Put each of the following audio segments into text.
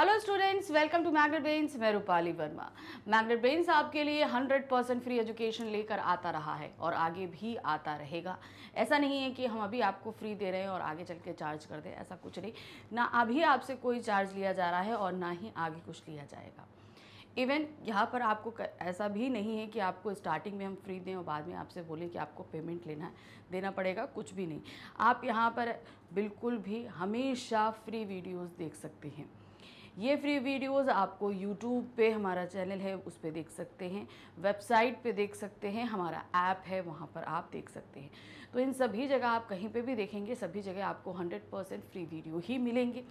Hello students welcome to magnet brains मैं Rupali Verma magnet brains आपके लिए 100 परसेंट फ्री एजुकेशन लेकर आता रहा है और आगे भी आता रहेगा ऐसा नहीं है कि हम अभी आपको फ्री दे रहे हैं और आगे चल के चार्ज कर दें ऐसा कुछ नहीं ना अभी आपसे कोई चार्ज लिया जा रहा है और ना ही आगे कुछ लिया जाएगा इवन यहाँ पर आपको ऐसा भी नहीं है कि आपको स्टार्टिंग में हम फ्री दें और बाद में आपसे बोलें कि आपको पेमेंट लेना है देना पड़ेगा कुछ भी नहीं आप यहाँ पर बिल्कुल भी हमेशा फ्री वीडियोस देख सकते हैं ये फ्री वीडियोस आपको यूट्यूब पे हमारा चैनल है उस पर देख सकते हैं वेबसाइट पे देख सकते हैं हमारा ऐप है वहाँ पर आप देख सकते हैं तो इन सभी जगह आप कहीं पे भी देखेंगे सभी जगह आपको 100% फ्री वीडियो ही मिलेंगे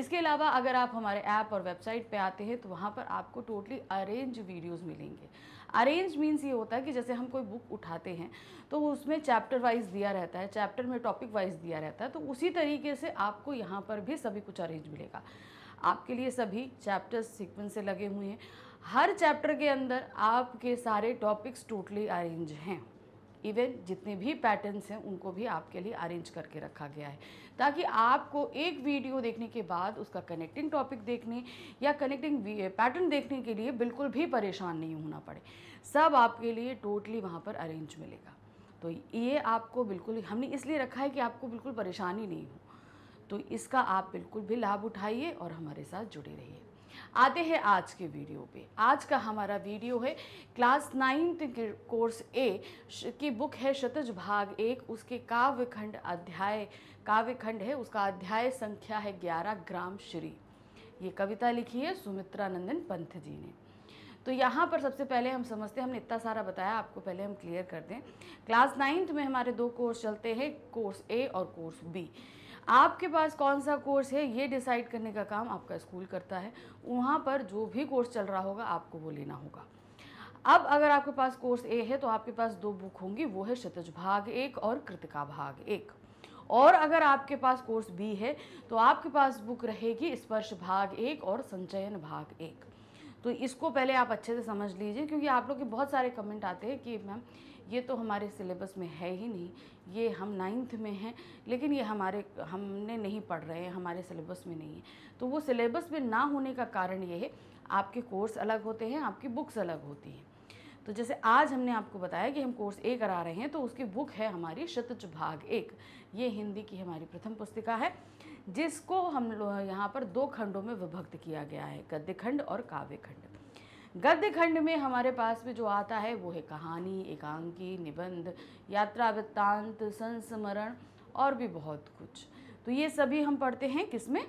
इसके अलावा अगर आप हमारे ऐप और वेबसाइट पे आते हैं तो वहाँ पर आपको टोटली अरेंज वीडियोज़ मिलेंगे अरेंज मीन्स ये होता है कि जैसे हम कोई बुक उठाते हैं तो उसमें चैप्टर वाइज दिया रहता है चैप्टर में टॉपिक वाइज दिया रहता है तो उसी तरीके से आपको यहाँ पर भी सभी कुछ अरेंज मिलेगा आपके लिए सभी चैप्टर्स सीक्वेंस से लगे हुए हैं हर चैप्टर के अंदर आपके सारे टॉपिक्स टोटली अरेंज हैं इवन जितने भी पैटर्न्स हैं उनको भी आपके लिए अरेंज करके रखा गया है ताकि आपको एक वीडियो देखने के बाद उसका कनेक्टिंग टॉपिक देखने या कनेक्टिंग पैटर्न देखने के लिए बिल्कुल भी परेशान नहीं होना पड़े सब आपके लिए टोटली वहाँ पर अरेंज मिलेगा तो ये आपको बिल्कुल हमने इसलिए रखा है कि आपको बिल्कुल परेशानी नहीं हो तो इसका आप बिल्कुल भी लाभ उठाइए और हमारे साथ जुड़े रहिए आते हैं आज के वीडियो पे आज का हमारा वीडियो है क्लास नाइन्थ कोर्स ए की बुक है शतज भाग एक उसके काव्य खंड अध्याय काव्य खंड है उसका अध्याय संख्या है ग्यारह ग्राम श्री ये कविता लिखी है सुमित्रा नंदन पंथ जी ने तो यहाँ पर सबसे पहले हम समझते हैं हमने इतना सारा बताया आपको पहले हम क्लियर कर दें क्लास नाइन्थ में हमारे दो कोर्स चलते हैं कोर्स ए और कोर्स बी आपके पास कौन सा कोर्स है ये डिसाइड करने का काम आपका स्कूल करता है वहाँ पर जो भी कोर्स चल रहा होगा आपको वो लेना होगा अब अगर आपके पास कोर्स ए है तो आपके पास दो बुक होंगी वो है शतज भाग एक और कृतिका भाग एक और अगर आपके पास कोर्स बी है तो आपके पास बुक रहेगी स्पर्श भाग एक और संचयन भाग एक तो इसको पहले आप अच्छे से समझ लीजिए क्योंकि आप लोग के बहुत सारे कमेंट आते हैं कि मैम ये तो हमारे सिलेबस में है ही नहीं ये हम नाइन्थ में हैं लेकिन ये हमारे हमने नहीं पढ़ रहे हैं हमारे सिलेबस में नहीं है तो वो सिलेबस में ना होने का कारण ये है आपके कोर्स अलग होते हैं आपकी बुक्स अलग होती हैं तो जैसे आज हमने आपको बताया कि हम कोर्स ए करा रहे हैं तो उसकी बुक है हमारी शतच भाग एक ये हिंदी की हमारी प्रथम पुस्तिका है जिसको हम यहाँ पर दो खंडों में विभक्त किया गया है गद्य खंड और काव्य खंड गद्य खंड में हमारे पास में जो आता है वो है कहानी एकांकी निबंध यात्रा वृत्तांत संस्मरण और भी बहुत कुछ तो ये सभी हम पढ़ते हैं किसमें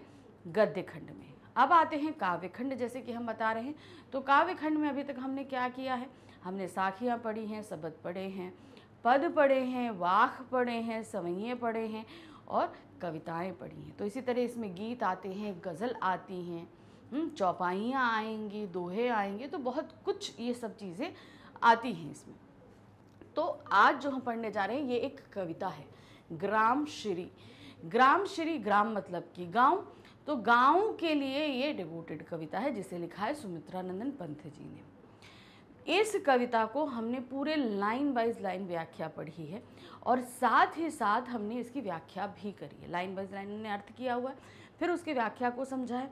गद्य खंड में अब आते हैं काव्य खंड जैसे कि हम बता रहे हैं तो काव्य खंड में अभी तक हमने क्या किया है हमने साखियाँ पढ़ी हैं शब्द पढ़े हैं पद पढ़े हैं वाख पढ़े हैं सवैये पढ़े हैं और कविताएं पढ़ी हैं तो इसी तरह इसमें गीत आते हैं गज़ल आती हैं हम्म, चौपाइयाँ आएंगी दोहे आएंगे तो बहुत कुछ ये सब चीज़ें आती हैं इसमें तो आज जो हम पढ़ने जा रहे हैं ये एक कविता है ग्राम श्री ग्राम श्री ग्राम मतलब कि गांव तो गांव के लिए ये डिवोटेड कविता है जिसे लिखा है सुमित्रानंदन पंथ जी ने इस कविता को हमने पूरे लाइन वाइज लाइन व्याख्या पढ़ी है और साथ ही साथ हमने इसकी व्याख्या भी करी है लाइन वाइज लाइन ने अर्थ किया हुआ है फिर उसकी व्याख्या को समझा है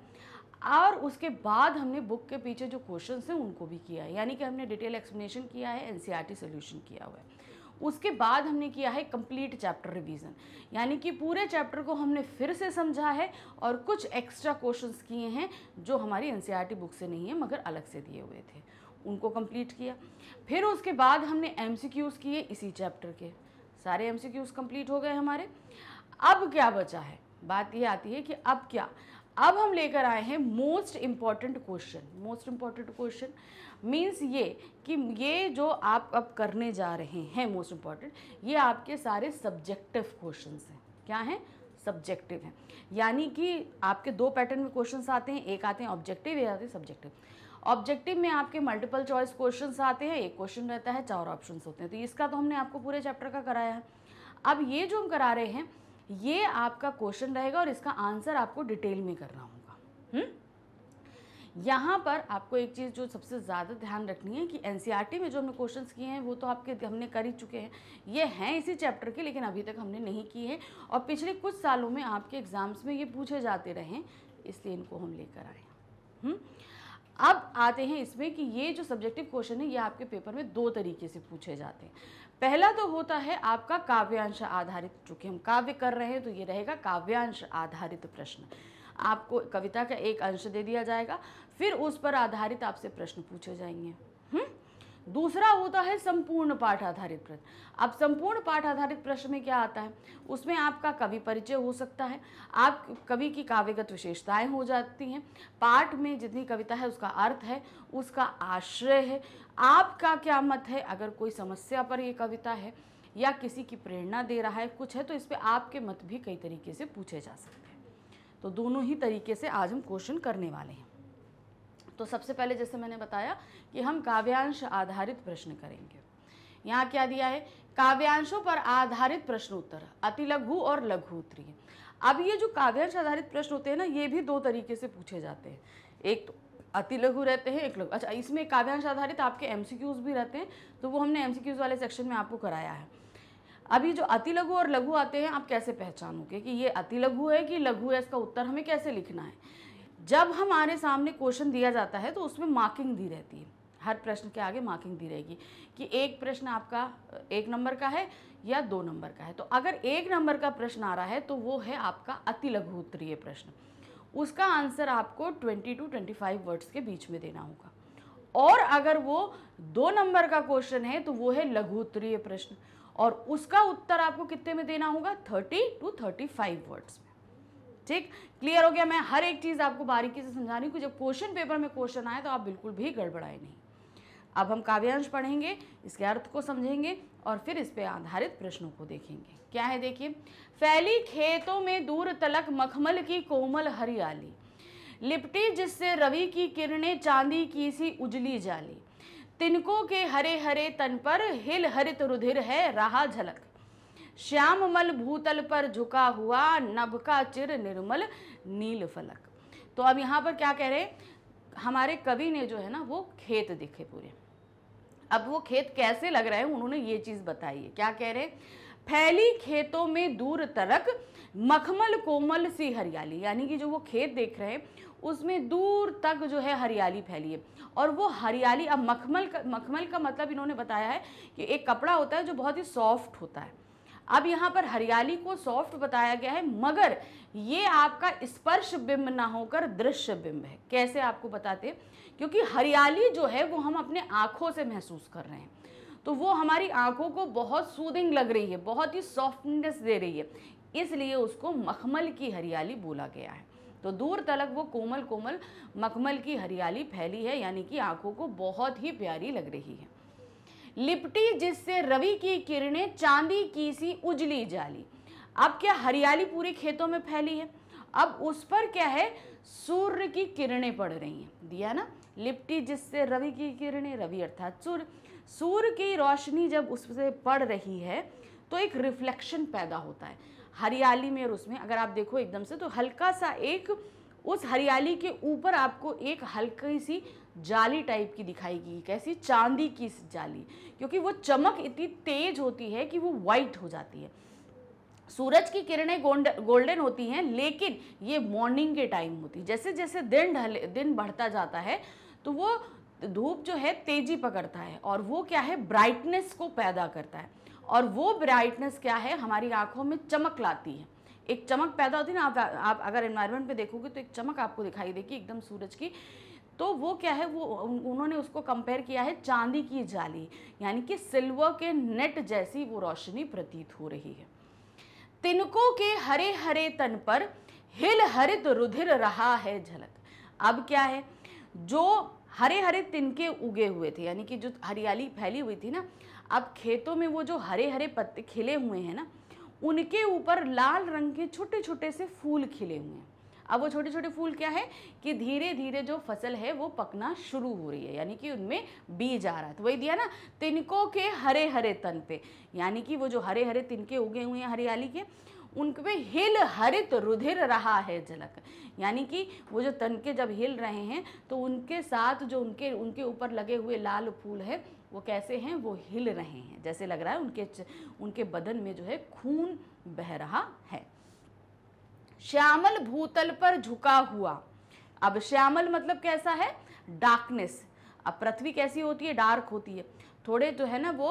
और उसके बाद हमने बुक के पीछे जो क्वेश्चन हैं उनको भी किया है यानी कि हमने डिटेल एक्सप्लेनेशन किया है एन सोल्यूशन e किया हुआ है उसके बाद हमने किया है कंप्लीट चैप्टर रिवीजन यानी कि पूरे चैप्टर को हमने फिर से समझा है और कुछ एक्स्ट्रा क्वेश्चंस किए हैं जो हमारी एन बुक e से नहीं है मगर अलग से दिए हुए थे उनको कंप्लीट किया फिर उसके बाद हमने एम किए इसी चैप्टर के सारे एम कंप्लीट हो गए हमारे अब क्या बचा है बात यह आती है कि अब क्या अब हम लेकर आए हैं most important question most important question means ये कि ये जो आप अब करने जा रहे हैं मोस्ट इम्पॉर्टेंट ये आपके सारे सब्जेक्टिव क्वेश्चन हैं क्या हैं सब्जेक्टिव हैं यानी कि आपके दो पैटर्न में क्वेश्चन आते हैं एक आते हैं ऑब्जेक्टिव एक आते हैं सब्जेक्टिव ऑब्जेक्टिव में आपके मल्टीपल चॉइस क्वेश्चन आते हैं एक क्वेश्चन रहता है चार ऑप्शन होते हैं तो इसका तो हमने आपको पूरे चैप्टर का कराया है अब ये जो हम करा रहे हैं ये आपका क्वेश्चन रहेगा और इसका आंसर आपको डिटेल में करना होगा हम्म? यहाँ पर आपको एक चीज़ जो सबसे ज़्यादा ध्यान रखनी है कि एन e में जो हमने क्वेश्चंस किए हैं वो तो आपके हमने कर ही चुके हैं ये हैं इसी चैप्टर के लेकिन अभी तक हमने नहीं किए हैं और पिछले कुछ सालों में आपके एग्ज़ाम्स में ये पूछे जाते रहे इसलिए इनको हम लेकर आए हैं हम्म? अब आते हैं इसमें कि ये जो सब्जेक्टिव क्वेश्चन है ये आपके पेपर में दो तरीके से पूछे जाते हैं पहला तो होता है आपका काव्यांश आधारित चूंकि हम काव्य कर रहे हैं तो ये रहेगा काव्यांश आधारित प्रश्न आपको कविता का एक अंश दे दिया जाएगा फिर उस पर आधारित आपसे प्रश्न पूछे जाएंगे हुँ? हम्म? दूसरा होता है संपूर्ण पाठ आधारित प्रश्न अब संपूर्ण पाठ आधारित प्रश्न में क्या आता है उसमें आपका कवि परिचय हो सकता है आप कवि की काव्यगत विशेषताएं हो जाती हैं पाठ में जितनी कविता है उसका अर्थ है उसका आश्रय है आपका क्या मत है अगर कोई समस्या पर ये कविता है या किसी की प्रेरणा दे रहा है कुछ है तो इस पर आपके मत भी कई तरीके से पूछे जा सकते हैं तो दोनों ही तरीके से आज हम क्वेश्चन करने वाले हैं तो सबसे पहले जैसे मैंने बताया कि हम काव्यांश आधारित प्रश्न करेंगे यहाँ क्या दिया है काव्यांशों पर आधारित प्रश्नोत्तर अति लघु और लघु उत्तरीय अब ये जो काव्यांश आधारित प्रश्न होते हैं ना ये भी दो तरीके से पूछे जाते हैं एक तो अति लघु रहते हैं एक लघु अच्छा इसमें काव्यांश आधारित आपके एम भी रहते हैं तो वो हमने एम वाले सेक्शन में आपको कराया है अभी जो अति लघु और लघु आते हैं आप कैसे पहचानोगे कि ये अति लघु है कि लघु है इसका उत्तर हमें कैसे लिखना है जब हमारे सामने क्वेश्चन दिया जाता है तो उसमें मार्किंग दी रहती है हर प्रश्न के आगे मार्किंग दी रहेगी कि एक प्रश्न आपका एक नंबर का है या दो नंबर का है तो अगर एक नंबर का प्रश्न आ रहा है तो वो है आपका अति लघु उत्तरीय प्रश्न उसका आंसर आपको 20 टू 25 वर्ड्स के बीच में देना होगा और अगर वो दो नंबर का क्वेश्चन है तो वो है लघु उत्तरीय प्रश्न और उसका उत्तर आपको कितने में देना होगा 30 टू 35 वर्ड्स में ठीक क्लियर हो गया मैं हर एक चीज़ आपको बारीकी से समझा रही हूँ कि जब क्वेश्चन पेपर में क्वेश्चन आए तो आप बिल्कुल भी गड़बड़ाए नहीं अब हम काव्यांश पढ़ेंगे इसके अर्थ को समझेंगे और फिर इस पर आधारित प्रश्नों को देखेंगे क्या है देखिए फैली खेतों में दूर तलक मखमल की कोमल हरियाली लिपटी जिससे रवि की किरणें चांदी की सी उजली जाली तिनकों के हरे हरे तन पर हिल हरित रुधिर है राह झलक मल भूतल पर झुका हुआ नभ का चिर निर्मल नील फलक तो अब यहाँ पर क्या कह रहे हमारे कवि ने जो है ना वो खेत दिखे पूरे अब वो खेत कैसे लग रहे हैं उन्होंने ये चीज़ बताई है क्या कह रहे फैली खेतों में दूर तरक मखमल कोमल सी हरियाली यानी कि जो वो खेत देख रहे हैं उसमें दूर तक जो है हरियाली फैली है और वो हरियाली अब मखमल का मखमल का मतलब इन्होंने बताया है कि एक कपड़ा होता है जो बहुत ही सॉफ्ट होता है अब यहाँ पर हरियाली को सॉफ्ट बताया गया है मगर ये आपका स्पर्श बिंब ना होकर दृश्य बिंब है कैसे आपको बताते क्योंकि हरियाली जो है वो हम अपने आँखों से महसूस कर रहे हैं तो वो हमारी आँखों को बहुत सूदिंग लग रही है बहुत ही सॉफ्टनेस दे रही है इसलिए उसको मखमल की हरियाली बोला गया है तो दूर तलक वो कोमल कोमल मखमल की हरियाली फैली है यानी कि आँखों को बहुत ही प्यारी लग रही है लिपटी जिससे रवि की किरणें चांदी की सी उजली जाली अब क्या हरियाली पूरी खेतों में फैली है अब उस पर क्या है सूर्य की किरणें पड़ रही हैं दिया ना लिपटी जिससे रवि की किरणें रवि अर्थात सूर्य सूर्य की रोशनी जब उससे पड़ रही है तो एक रिफ्लेक्शन पैदा होता है हरियाली में और उसमें अगर आप देखो एकदम से तो हल्का सा एक उस हरियाली के ऊपर आपको एक हल्की सी जाली टाइप की दिखाई गई कैसी चांदी की जाली क्योंकि वो चमक इतनी तेज होती है कि वो वाइट हो जाती है सूरज की किरणें गोल्डन होती हैं लेकिन ये मॉर्निंग के टाइम होती है जैसे जैसे दिन ढले दिन बढ़ता जाता है तो वो धूप जो है तेजी पकड़ता है और वो क्या है ब्राइटनेस को पैदा करता है और वो ब्राइटनेस क्या है हमारी आंखों में चमक लाती है एक चमक पैदा होती है ना आप आप अगर इन्वायरमेंट पे देखोगे तो एक चमक आपको दिखाई देगी एकदम सूरज की तो वो क्या है वो उन्होंने उसको कंपेयर किया है चांदी की जाली यानी कि सिल्वर के नेट जैसी वो रोशनी प्रतीत हो रही है तिनकों के हरे हरे तन पर हिल हरित रुधिर रहा है झलक अब क्या है जो हरे हरे तिनके उगे हुए थे यानी कि जो हरियाली फैली हुई थी ना अब खेतों में वो जो हरे हरे पत्ते खिले हुए हैं ना उनके ऊपर लाल रंग के छोटे छोटे से फूल खिले हुए हैं अब वो छोटे छोटे फूल क्या है कि धीरे धीरे जो फसल है वो पकना शुरू हो रही है यानी कि उनमें बीज आ रहा है तो वही दिया ना तिनको के हरे हरे तन पे यानी कि वो जो हरे हरे तिनके उगे हुए हैं हरियाली के उनपे हिल हरित रुधिर रहा है झलक यानी कि वो जो तनके जब हिल रहे हैं तो उनके साथ जो उनके उनके ऊपर लगे हुए लाल फूल है वो कैसे हैं वो हिल रहे हैं जैसे लग रहा है उनके उनके बदन में जो है खून बह रहा है श्यामल भूतल पर झुका हुआ अब श्यामल मतलब कैसा है डार्कनेस अब पृथ्वी कैसी होती है डार्क होती है थोड़े जो तो है ना वो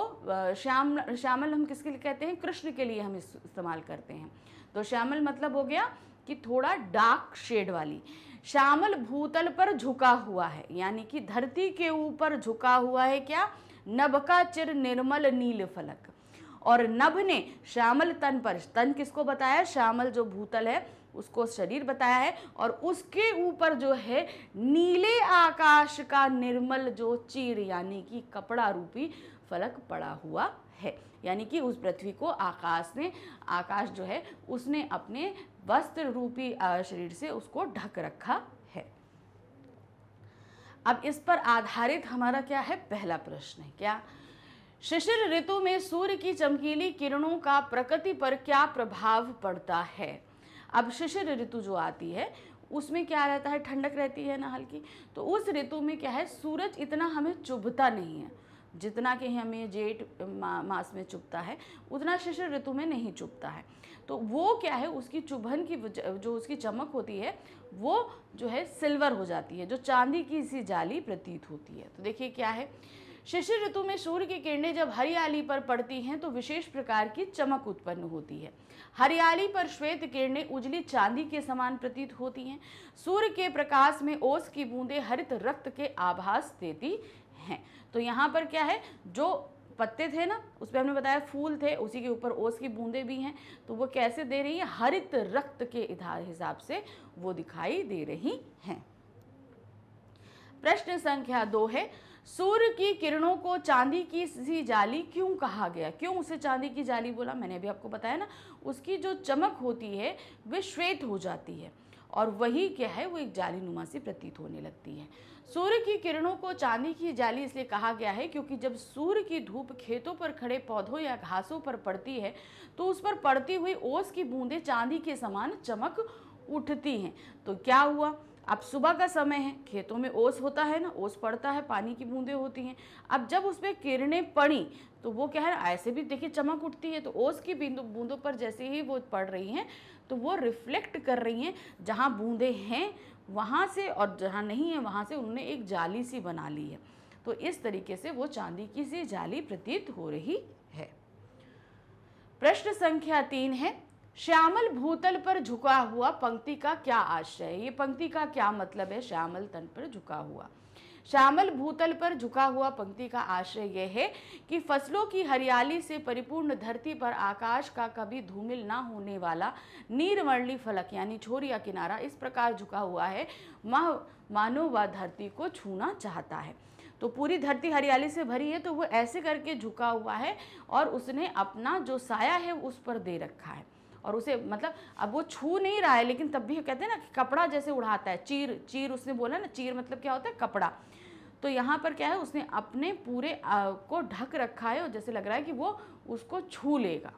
श्याम श्यामल हम किसके लिए कहते हैं कृष्ण के लिए हम इस्तेमाल करते हैं तो श्यामल मतलब हो गया कि थोड़ा डार्क शेड वाली श्यामल भूतल पर झुका हुआ है यानी कि धरती के ऊपर झुका हुआ है क्या नभ का चिर निर्मल नील फलक और नभ ने श्यामल तन पर तन किसको बताया श्यामल जो भूतल है उसको शरीर बताया है और उसके ऊपर जो है नीले आकाश का निर्मल जो चीर यानी कि कपड़ा रूपी फलक पड़ा हुआ है यानी कि उस पृथ्वी को आकाश ने आकाश जो है उसने अपने वस्त्र रूपी शरीर से उसको ढक रखा है अब इस पर आधारित हमारा क्या है पहला प्रश्न है क्या शिशिर ऋतु में सूर्य की चमकीली किरणों का प्रकृति पर क्या प्रभाव पड़ता है अब शिशिर ऋतु जो आती है उसमें क्या रहता है ठंडक रहती है ना हल्की तो उस ऋतु में क्या है सूरज इतना हमें चुभता नहीं है जितना कि हमें जेठ मा, मास में चुभता है उतना शिशिर ऋतु में नहीं चुभता है तो वो क्या है उसकी चुभन की जो उसकी चमक होती है वो जो है सिल्वर हो जाती है जो चांदी की सी जाली प्रतीत होती है तो देखिए क्या है शिशिर ऋतु में सूर्य की किरणें जब हरियाली पर पड़ती हैं तो विशेष प्रकार की चमक उत्पन्न होती है हरियाली पर श्वेत किरणें उजली चांदी के समान प्रतीत होती हैं सूर्य के प्रकाश में ओस की बूंदें हरित रक्त के आभास देती हैं तो यहाँ पर क्या है जो पत्ते थे ना उस पर हमने बताया फूल थे उसी के ऊपर ओस की बूंदें भी हैं तो वो कैसे दे रही है हरित रक्त के हिसाब से वो दिखाई दे रही हैं प्रश्न संख्या दो है सूर्य की किरणों को चांदी की सी जाली क्यों कहा गया क्यों उसे चांदी की जाली बोला मैंने अभी आपको बताया ना उसकी जो चमक होती है वे श्वेत हो जाती है और वही क्या है वो एक जाली नुमा सी प्रतीत होने लगती है सूर्य की किरणों को चांदी की जाली इसलिए कहा गया है क्योंकि जब सूर्य की धूप खेतों पर खड़े पौधों या घासों पर पड़ती है तो उस पर पड़ती हुई ओस की बूंदें चांदी के समान चमक उठती हैं तो क्या हुआ अब सुबह का समय है खेतों में ओस होता है ना ओस पड़ता है पानी की बूंदें होती हैं अब जब उस पर किरणें पड़ी तो वो क्या है ऐसे भी देखिए चमक उठती है तो ओस की बिंदु बूंदों पर जैसे ही वो पड़ रही हैं तो वो रिफ्लेक्ट कर रही हैं जहाँ बूंदें हैं वहाँ से और जहाँ नहीं है वहाँ से उन्होंने एक जाली सी बना ली है तो इस तरीके से वो चांदी की सी जाली प्रतीत हो रही है प्रश्न संख्या तीन है श्यामल भूतल पर झुका हुआ पंक्ति का क्या आशय ये पंक्ति का क्या मतलब है श्यामल तन पर झुका हुआ श्यामल भूतल पर झुका हुआ पंक्ति का आशय यह है कि फसलों की हरियाली से परिपूर्ण धरती पर आकाश का कभी धूमिल ना होने वाला नीरवर्णी फलक यानी छोरिया किनारा इस प्रकार झुका हुआ है मह मानो वह धरती को छूना चाहता है तो पूरी धरती हरियाली से भरी है तो वो ऐसे करके झुका हुआ है और उसने अपना जो साया है उस पर दे रखा है और उसे मतलब अब वो छू नहीं रहा है लेकिन तब भी कहते हैं ना कि कपड़ा जैसे उड़ाता है चीर चीर उसने बोला ना चीर मतलब क्या होता है कपड़ा तो यहाँ पर क्या है उसने अपने पूरे को ढक रखा है और जैसे लग रहा है कि वो उसको छू लेगा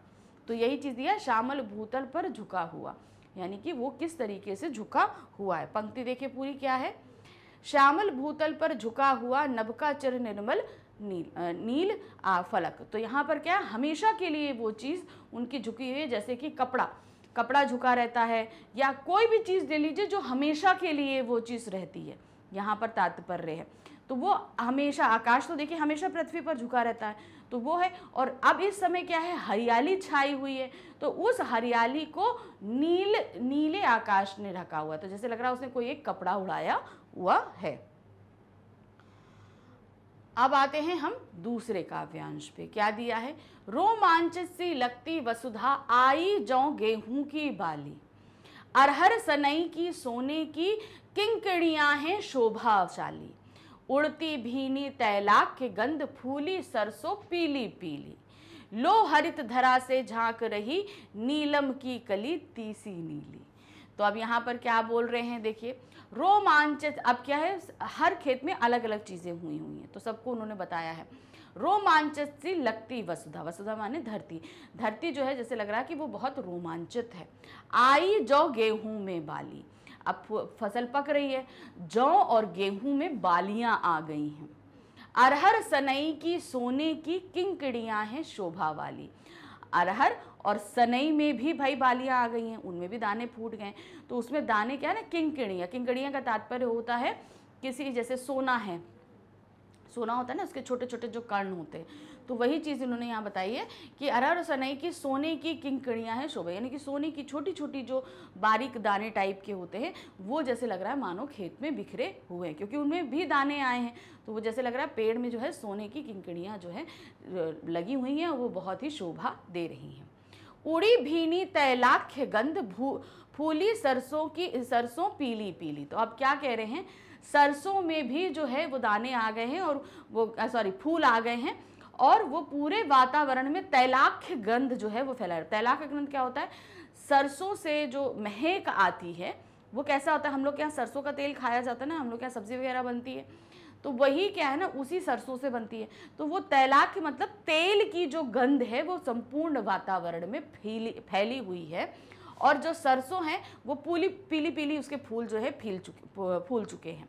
तो यही चीज़ दिया श्यामल भूतल पर झुका हुआ यानी कि वो किस तरीके से झुका हुआ है पंक्ति देखिए पूरी क्या है श्यामल भूतल पर झुका हुआ नबका चर चिर निर्मल नील नील आ, फलक तो यहाँ पर क्या हमेशा के लिए वो चीज़ उनकी झुकी हुई है जैसे कि कपड़ा कपड़ा झुका रहता है या कोई भी चीज़ ले लीजिए जो हमेशा के लिए वो चीज़ रहती है यहाँ पर तात्पर्य है तो वो हमेशा आकाश तो देखिए हमेशा पृथ्वी पर झुका रहता है तो वो है और अब इस समय क्या है हरियाली छाई हुई है तो उस हरियाली को नील नीले आकाश ने ढका हुआ तो जैसे लग रहा है उसने कोई एक कपड़ा उड़ाया हुआ है अब आते हैं हम दूसरे काव्यांश पे क्या दिया है रोमांचित सी लगती वसुधा आई जौ गेहूं की बाली अरहर सनई की सोने की किंकड़ियां हैं शोभाशाली उड़ती भीनी तैलाक के गंध फूली सरसों पीली पीली लो हरित धरा से झांक रही नीलम की कली तीसी नीली तो अब यहाँ पर क्या बोल रहे हैं देखिए रोमांचित अब क्या है हर खेत में अलग अलग चीज़ें हुई हुई हैं तो सबको उन्होंने बताया है रोमांचित सी लगती वसुधा वसुधा माने धरती धरती जो है जैसे लग रहा है कि वो बहुत रोमांचित है आई जौ गेहूं में बाली अब फसल पक रही है जौ और गेहूं में बालियां आ गई हैं अरहर सनई की सोने की किंकड़ियां हैं शोभा वाली अरहर और सनई में भी भाई बालियाँ आ गई हैं उनमें भी दाने फूट गए तो उसमें दाने क्या है ना किंगकिड़ियाँ किंगकिड़ियाँ का तात्पर्य होता है किसी जैसे सोना है सोना होता है ना उसके छोटे छोटे जो कर्ण होते हैं तो वही चीज़ इन्होंने यहाँ बताई है कि अरहर सनई की सोने की किंकड़ियाँ हैं शोभा यानी कि सोने की छोटी छोटी जो बारीक दाने टाइप के होते हैं वो जैसे लग रहा है मानो खेत में बिखरे हुए हैं क्योंकि उनमें भी दाने आए हैं तो वो जैसे लग रहा है पेड़ में जो है सोने की किंकड़ियाँ जो है लगी हुई हैं और वो बहुत ही शोभा दे रही हैं उड़ी भीनी तैलाख्य गंध भू फूली सरसों की सरसों पीली पीली तो अब क्या कह रहे हैं सरसों में भी जो है वो दाने आ गए हैं और वो सॉरी फूल आ गए हैं और वो पूरे वातावरण में तैलाख्य गंध जो है वो फैला रहा है तैलाख्य गंध क्या होता है सरसों से जो महक आती है वो कैसा होता है हम लोग के यहाँ सरसों का तेल खाया जाता है ना हम लोग के यहाँ सब्ज़ी वगैरह बनती है तो वही क्या है ना उसी सरसों से बनती है तो वो तैलाक मतलब तेल की जो गंध है वो संपूर्ण वातावरण में फैली फैली हुई है और जो सरसों है वो पूली पीली पीली उसके फूल जो है फील चुके फूल चुके हैं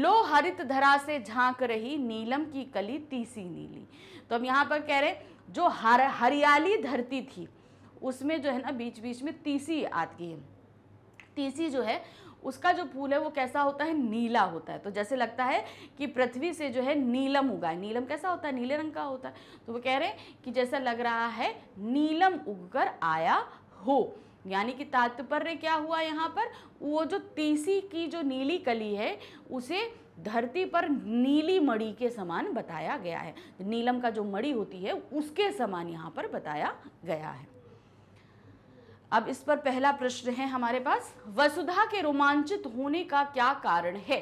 लो हरित धरा से झांक रही नीलम की कली तीसी नीली तो हम यहाँ पर कह रहे जो हर हरियाली धरती थी उसमें जो है ना बीच बीच में तीसी आती है तीसी जो है उसका जो फूल है वो कैसा होता है नीला होता है तो जैसे लगता है कि पृथ्वी से जो है नीलम उगा है नीलम कैसा होता है नीले रंग का होता है तो वो कह रहे हैं कि जैसा लग रहा है नीलम उगकर आया हो यानी कि तात्पर्य क्या हुआ यहाँ पर वो जो तीसी की जो नीली कली है उसे धरती पर नीली मड़ी के समान बताया गया है नीलम का जो मड़ी होती है उसके समान यहाँ पर बताया गया है अब इस पर पहला प्रश्न है हमारे पास वसुधा के रोमांचित होने का क्या कारण है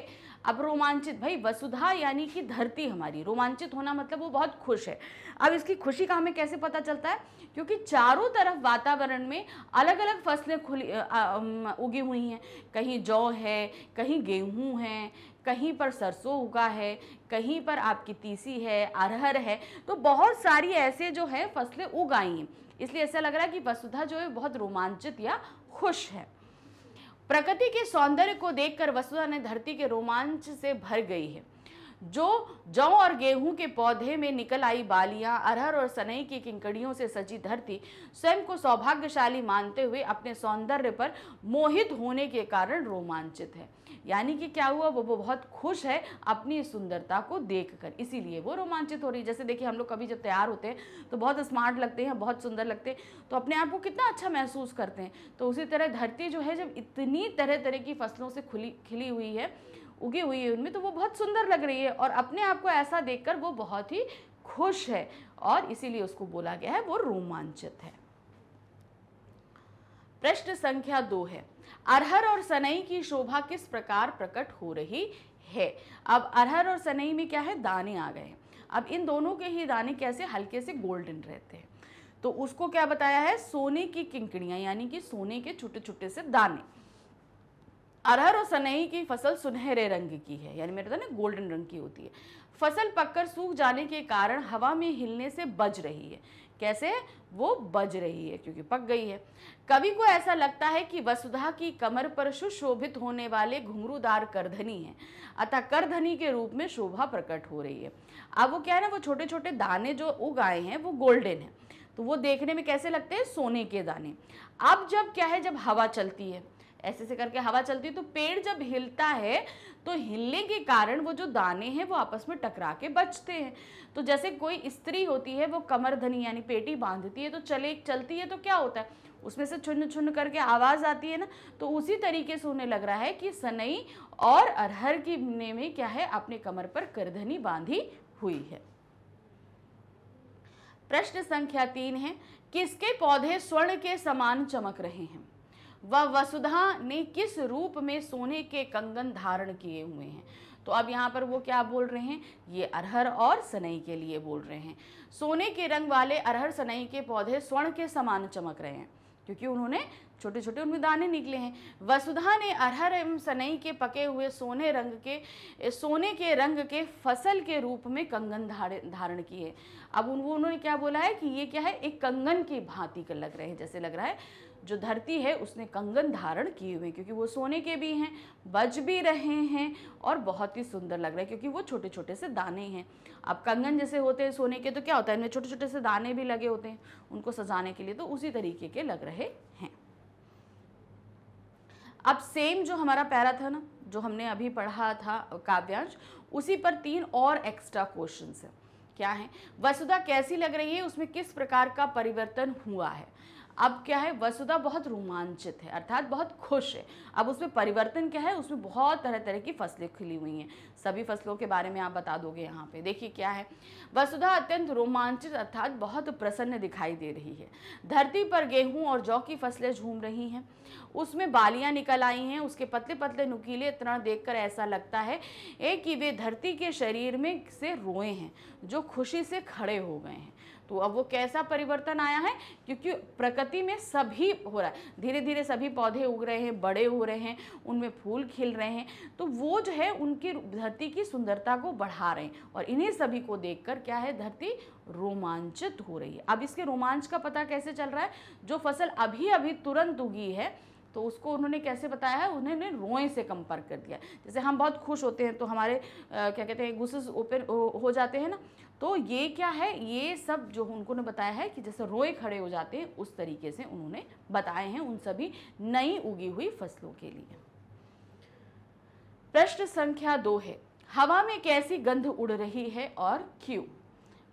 अब रोमांचित भाई वसुधा यानी कि धरती हमारी रोमांचित होना मतलब वो बहुत खुश है अब इसकी खुशी का हमें कैसे पता चलता है क्योंकि चारों तरफ वातावरण में अलग अलग फसलें खुली उगी हुई हैं कहीं जौ है कहीं गेहूँ है कहीं पर सरसों उगा है कहीं पर आपकी तीसी है अरहर है तो बहुत सारी ऐसे जो है फसलें उगाई हैं इसलिए ऐसा लग रहा है कि वसुधा जो है बहुत रोमांचित या खुश है प्रकृति के सौंदर्य को देखकर वसुधा ने धरती के रोमांच से भर गई है जो जौ और गेहूं के पौधे में निकल आई बालियां अरहर और सनई की किंकड़ियों से सजी धरती स्वयं को सौभाग्यशाली मानते हुए अपने सौंदर्य पर मोहित होने के कारण रोमांचित है यानी कि क्या हुआ वो बहुत खुश है अपनी सुंदरता को देख कर इसीलिए वो रोमांचित हो रही है जैसे देखिए हम लोग कभी जब तैयार होते हैं तो बहुत स्मार्ट लगते हैं बहुत सुंदर लगते हैं तो अपने आप को कितना अच्छा महसूस करते हैं तो उसी तरह धरती जो है जब इतनी तरह तरह की फसलों से खुली खिली हुई है उगी हुई है उनमें तो वो बहुत सुंदर लग रही है और अपने आप को ऐसा देख वो बहुत ही खुश है और इसीलिए उसको बोला गया है वो रोमांचित है प्रश्न संख्या दो है अरहर और सनई की शोभा किस प्रकार प्रकट हो रही है अब अरहर और सनई में क्या है दाने आ गए अब इन दोनों के ही दाने कैसे हल्के से गोल्डन रहते हैं तो उसको क्या बताया है सोने की किंकड़ियां यानी कि सोने के छोटे छोटे से दाने अरहर और सनई की फसल सुनहरे रंग की है यानी मेरे तो ना गोल्डन रंग की होती है फसल पककर सूख जाने के कारण हवा में हिलने से बज रही है कैसे वो बज रही है क्योंकि पक गई है कवि को ऐसा लगता है कि वसुधा की कमर पर सुशोभित होने वाले घुंघरूदार करधनी है अतः करधनी के रूप में शोभा प्रकट हो रही है अब वो क्या है ना वो छोटे छोटे दाने जो उगाए हैं वो गोल्डन है तो वो देखने में कैसे लगते हैं सोने के दाने अब जब क्या है जब हवा चलती है ऐसे से करके हवा चलती है तो पेड़ जब हिलता है तो हिलने के कारण वो जो दाने हैं वो आपस में टकरा के बचते हैं तो जैसे कोई स्त्री होती है वो कमरधनी यानी पेटी बांधती है तो चले चलती है तो क्या होता है उसमें से छुन छुन करके आवाज़ आती है ना तो उसी तरीके से उन्हें लग रहा है कि सनई और अरहर की ने में क्या है अपने कमर पर करधनी बांधी हुई है प्रश्न संख्या तीन है किसके पौधे स्वर्ण के समान चमक रहे हैं वह वसुधा ने किस रूप में सोने के कंगन धारण किए हुए हैं तो अब यहाँ पर वो क्या बोल रहे हैं ये अरहर और सनई के लिए बोल रहे हैं सोने के रंग वाले अरहर सनई के पौधे स्वर्ण के समान चमक रहे हैं क्योंकि उन्होंने छोटे छोटे उनमें दाने निकले हैं वसुधा ने अरहर एवं सनई के पके हुए सोने रंग के सोने के रंग के फसल के रूप में कंगन धारण किए अब उन वो उन्होंने क्या बोला है कि ये क्या है एक कंगन की भांति का लग रहे हैं जैसे लग रहा है जो धरती है उसने कंगन धारण किए हुए हैं क्योंकि वो सोने के भी हैं बज भी रहे हैं और बहुत ही सुंदर लग रहा है क्योंकि वो छोटे छोटे से दाने हैं अब कंगन जैसे होते हैं सोने के तो क्या होता है इनमें छोटे छोटे से दाने भी लगे होते हैं उनको सजाने के लिए तो उसी तरीके के लग रहे हैं अब सेम जो हमारा पैरा था ना जो हमने अभी पढ़ा था काव्यांश उसी पर तीन और एक्स्ट्रा क्वेश्चन है क्या है वसुधा कैसी लग रही है उसमें किस प्रकार का परिवर्तन हुआ है अब क्या है वसुधा बहुत रोमांचित है अर्थात बहुत खुश है अब उसमें परिवर्तन क्या है उसमें बहुत तरह तरह की फसलें खिली हुई हैं सभी फसलों के बारे में आप बता दोगे यहाँ पे देखिए क्या है वसुधा अत्यंत रोमांचित अर्थात बहुत प्रसन्न दिखाई दे रही है धरती पर गेहूँ और जौ की फसलें झूम रही हैं उसमें बालियाँ निकल आई हैं उसके पतले पतले नुकीले तरण देख कर ऐसा लगता है कि वे धरती के शरीर में से रोए हैं जो खुशी से खड़े हो गए हैं तो अब वो कैसा परिवर्तन आया है क्योंकि प्रकृति में सभी हो रहा है धीरे धीरे सभी पौधे उग रहे हैं बड़े हो रहे हैं उनमें फूल खिल रहे हैं तो वो जो है उनकी धरती की सुंदरता को बढ़ा रहे हैं और इन्हीं सभी को देख क्या है धरती रोमांचित हो रही है अब इसके रोमांच का पता कैसे चल रहा है जो फसल अभी अभी तुरंत उगी है तो उसको उन्होंने कैसे बताया है उन्होंने रोए से कंपेयर कर दिया जैसे हम बहुत खुश होते हैं तो हमारे आ, क्या कहते हैं गुस्से ओपन हो जाते हैं ना तो ये क्या है ये सब जो उनको ने बताया है कि जैसे रोए खड़े हो जाते हैं उस तरीके से उन्होंने बताए हैं उन सभी नई उगी हुई फसलों के लिए प्रश्न संख्या दो है हवा में कैसी गंध उड़ रही है और क्यों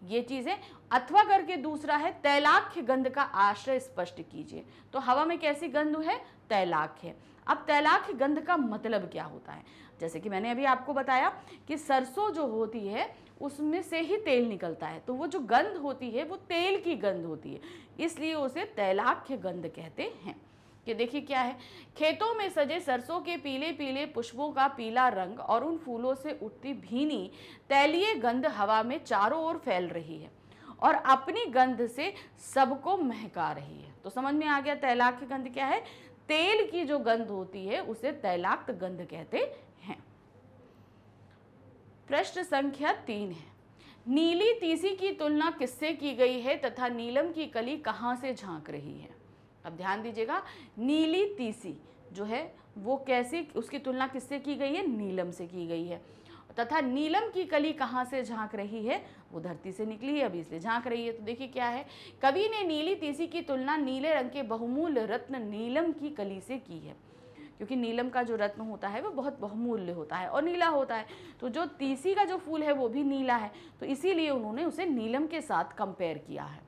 ये चीज़ें अथवा करके दूसरा है तैलाख्य गंध का आश्रय स्पष्ट कीजिए तो हवा में कैसी गंध है तैलाख्य अब तैलाख्य गंध का मतलब क्या होता है जैसे कि मैंने अभी आपको बताया कि सरसों जो होती है उसमें से ही तेल निकलता है तो वो जो गंध होती है वो तेल की गंध होती है इसलिए उसे तैलाख्य गंध कहते हैं कि देखिए क्या है खेतों में सजे सरसों के पीले पीले पुष्पों का पीला रंग और उन फूलों से उठती भीनी तैलीय गंध हवा में चारों ओर फैल रही है और अपनी गंध से सबको महका रही है तो समझ में आ गया तैलाक गंध क्या है तेल की जो गंध होती है उसे तैलाक्त गंध कहते प्रश्न संख्या तीन है नीली तीसी की तुलना किससे की गई है तथा नीलम की कली कहाँ से झांक रही है अब ध्यान दीजिएगा नीली तीसी जो है वो कैसे उसकी तुलना किससे की गई है नीलम से की गई है तथा नीलम की कली कहाँ से झांक रही है वो धरती से निकली है अभी इसलिए झांक रही है तो देखिए क्या है कवि ने नीली तीसी की तुलना नीले रंग के बहुमूल्य रत्न नीलम की कली से की है क्योंकि नीलम का जो रत्न होता है वो बहुत बहुमूल्य होता है और नीला होता है तो जो तीसी का जो फूल है वो भी नीला है तो इसीलिए उन्होंने उसे नीलम के साथ कंपेयर किया है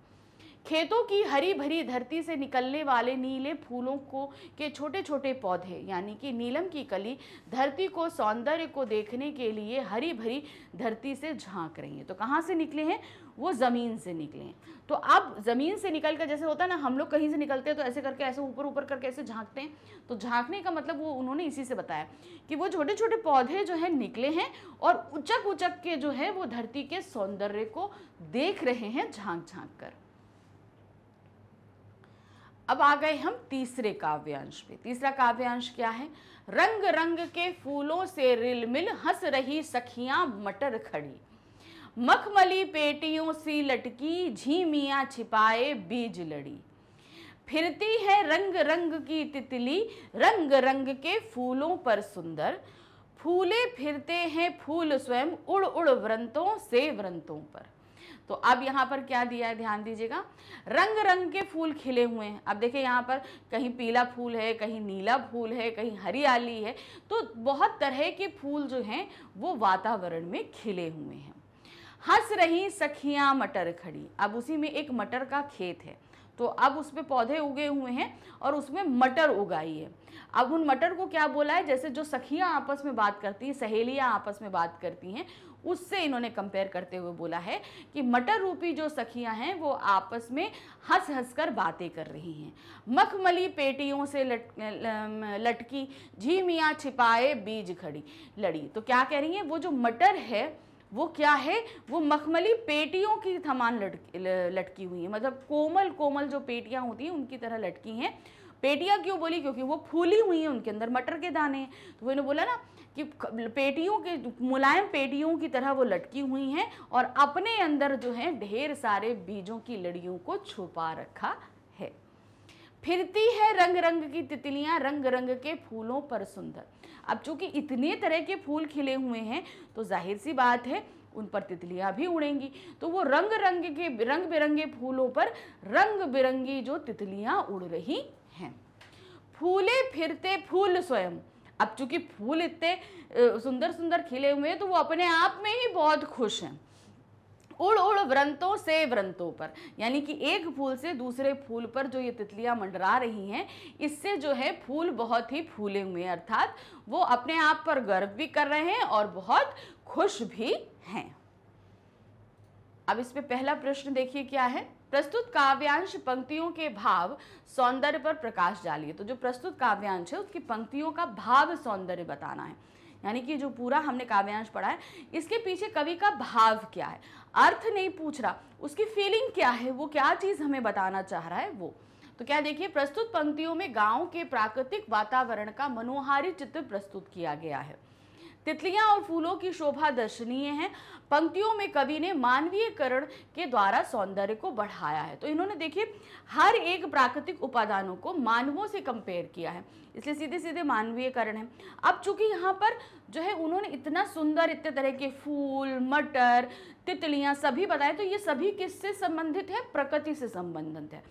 खेतों की हरी भरी धरती से निकलने वाले नीले फूलों को के छोटे छोटे पौधे यानी कि नीलम की कली धरती को सौंदर्य को देखने के लिए हरी भरी धरती से झांक रही हैं तो कहाँ से निकले हैं वो ज़मीन से निकले हैं तो अब ज़मीन से निकल कर जैसे होता है ना हम लोग कहीं से निकलते हैं तो ऐसे करके ऐसे ऊपर ऊपर करके ऐसे झांकते हैं तो झांकने का मतलब वो उन्होंने इसी से बताया कि वो छोटे छोटे पौधे जो हैं निकले हैं और उचक उचक के जो है वो धरती के सौंदर्य को देख रहे हैं झांक झांक कर अब आ गए हम तीसरे काव्यांश पे तीसरा काव्यांश क्या है रंग रंग के फूलों से रिलमिल हंस रही सखियां मटर खड़ी मखमली पेटियों सी लटकी झीमिया छिपाए बीज लड़ी फिरती है रंग रंग की तितली रंग रंग के फूलों पर सुंदर फूले फिरते हैं फूल स्वयं उड़ उड़ व्रंतों से व्रंतों पर तो अब यहाँ पर क्या दिया है ध्यान दीजिएगा रंग रंग के फूल खिले हुए हैं अब देखिए यहाँ पर कहीं पीला फूल है कहीं नीला फूल है कहीं हरियाली है तो बहुत तरह के फूल जो हैं वो वातावरण में खिले हुए हैं हंस रही सखियाँ मटर खड़ी अब उसी में एक मटर का खेत है तो अब उस पर पौधे उगे हुए हैं और उसमें मटर उगाई है अब उन मटर को क्या बोला है जैसे जो सखियाँ आपस में बात करती हैं सहेलियाँ आपस में बात करती हैं उससे इन्होंने कंपेयर करते हुए बोला है कि मटर रूपी जो सखियां हैं वो आपस में हंस हंस कर बातें कर रही हैं मखमली पेटियों से लट लटकी झीमियाँ छिपाए बीज खड़ी लड़ी तो क्या कह रही हैं वो जो मटर है वो क्या है वो मखमली पेटियों की थमान लटकी लटकी हुई है मतलब कोमल कोमल जो पेटियाँ होती हैं उनकी तरह लटकी हैं पेटियाँ क्यों बोली क्योंकि वो फूली हुई हैं उनके अंदर मटर के दाने तो उन्होंने बोला ना कि पेटियों के मुलायम पेटियों की तरह वो लटकी हुई हैं और अपने अंदर जो है ढेर सारे बीजों की लड़ियों को छुपा रखा है फिरती है रंग रंग की तितलियां रंग रंग के फूलों पर सुंदर अब चूंकि इतने तरह के फूल खिले हुए हैं तो जाहिर सी बात है उन पर तितलियां भी उड़ेंगी तो वो रंग रंग के रंग बिरंगे फूलों पर रंग बिरंगी जो तितलियां उड़ रही हैं फूले फिरते फूल स्वयं अब चूंकि फूल इतने सुंदर सुंदर खिले हुए हैं तो वो अपने आप में ही बहुत खुश हैं उड़ उड़ व्रंतों से व्रंतों पर यानी कि एक फूल से दूसरे फूल पर जो ये तितलियां मंडरा रही हैं इससे जो है फूल बहुत ही फूले हुए हैं अर्थात वो अपने आप पर गर्व भी कर रहे हैं और बहुत खुश भी हैं अब इस पे पहला प्रश्न देखिए क्या है प्रस्तुत काव्यांश पंक्तियों के भाव सौंदर्य पर प्रकाश डालिए तो जो प्रस्तुत काव्यांश है उसकी पंक्तियों का भाव सौंदर्य बताना है यानी कि जो पूरा हमने काव्यांश पढ़ा है इसके पीछे कवि का भाव क्या है अर्थ नहीं पूछ रहा उसकी फीलिंग क्या है वो क्या चीज़ हमें बताना चाह रहा है वो तो क्या देखिए प्रस्तुत पंक्तियों में गांव के प्राकृतिक वातावरण का मनोहारी चित्र प्रस्तुत किया गया है तितलियां और फूलों की शोभा दर्शनीय है पंक्तियों में कवि ने मानवीयकरण के द्वारा सौंदर्य को बढ़ाया है तो इन्होंने देखिए हर एक प्राकृतिक उपादानों को मानवों से कंपेयर किया है इसलिए सीधे सीधे मानवीयकरण है अब चूंकि यहाँ पर जो है उन्होंने इतना सुंदर इतने तरह के फूल मटर तितलियाँ सभी बताए तो ये सभी किससे संबंधित है प्रकृति से संबंधित है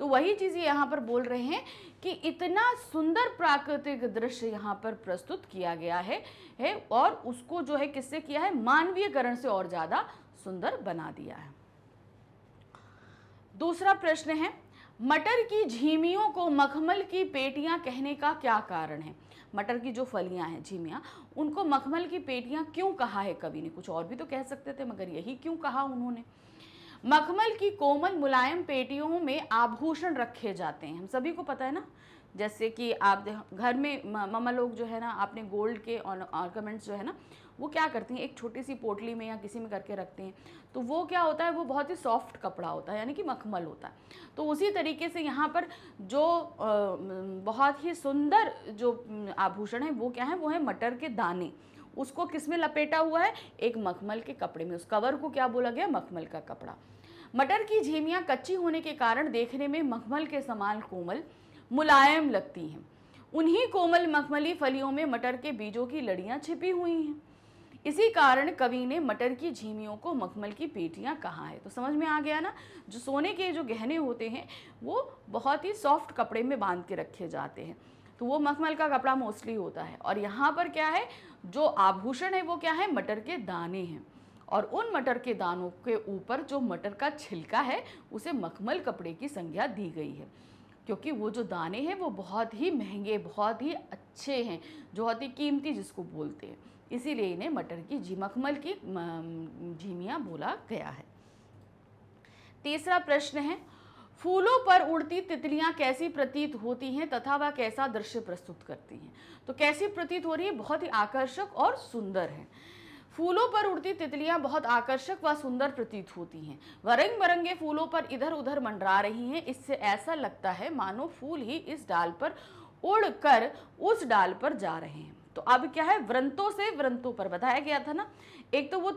तो वही चीज यहाँ पर बोल रहे हैं कि इतना सुंदर प्राकृतिक दृश्य यहाँ पर प्रस्तुत किया गया है है और उसको जो है किससे किया है मानवीयकरण से और ज़्यादा सुंदर बना दिया है दूसरा प्रश्न है मटर की झीमियों को मखमल की पेटियां कहने का क्या कारण है मटर की जो फलियां हैं झीमियां उनको मखमल की पेटियां क्यों कहा है कवि ने कुछ और भी तो कह सकते थे मगर यही क्यों कहा उन्होंने मखमल की कोमल मुलायम पेटियों में आभूषण रखे जाते हैं हम सभी को पता है ना जैसे कि आप घर में ममा लोग जो है ना आपने गोल्ड के ऑर्गमेंट्स जो है ना वो क्या करती हैं एक छोटी सी पोटली में या किसी में करके रखते हैं तो वो क्या होता है वो बहुत ही सॉफ्ट कपड़ा होता है यानी कि मखमल होता है तो उसी तरीके से यहाँ पर जो बहुत ही सुंदर जो आभूषण है वो क्या है वो है मटर के दाने उसको किस में लपेटा हुआ है एक मखमल के कपड़े में उस कवर को क्या बोला गया मखमल का कपड़ा मटर की झेमियाँ कच्ची होने के कारण देखने में मखमल के समान कोमल मुलायम लगती हैं उन्हीं कोमल मखमली फलियों में मटर के बीजों की लड़ियाँ छिपी हुई हैं इसी कारण कवि ने मटर की झीमियों को मखमल की पेटियाँ कहा है तो समझ में आ गया ना जो सोने के जो गहने होते हैं वो बहुत ही सॉफ्ट कपड़े में बांध के रखे जाते हैं तो वो मखमल का कपड़ा मोस्टली होता है और यहाँ पर क्या है जो आभूषण है वो क्या है मटर के दाने हैं और उन मटर के दानों के ऊपर जो मटर का छिलका है उसे मखमल कपड़े की संज्ञा दी गई है क्योंकि वो जो दाने हैं वो बहुत ही महंगे बहुत ही अच्छे हैं जो बहुत ही कीमती जिसको बोलते हैं इसीलिए इन्हें मटर की जी मखमल की झीमियाँ बोला गया है तीसरा प्रश्न है फूलों पर उड़ती तितलियां कैसी प्रतीत होती हैं तथा वह कैसा दृश्य प्रस्तुत करती हैं तो कैसी प्रतीत हो रही है बहुत ही आकर्षक और सुंदर है फूलों पर उड़ती तितलियां बहुत आकर्षक व सुंदर प्रतीत होती हैं वह रंग बरंगे फूलों पर इधर उधर मंडरा रही हैं इससे ऐसा लगता है मानो फूल ही इस डाल पर उड़कर उस डाल पर जा रहे हैं तो अब क्या है व्रंतों से व्रंतों पर बताया गया था ना एक तो वो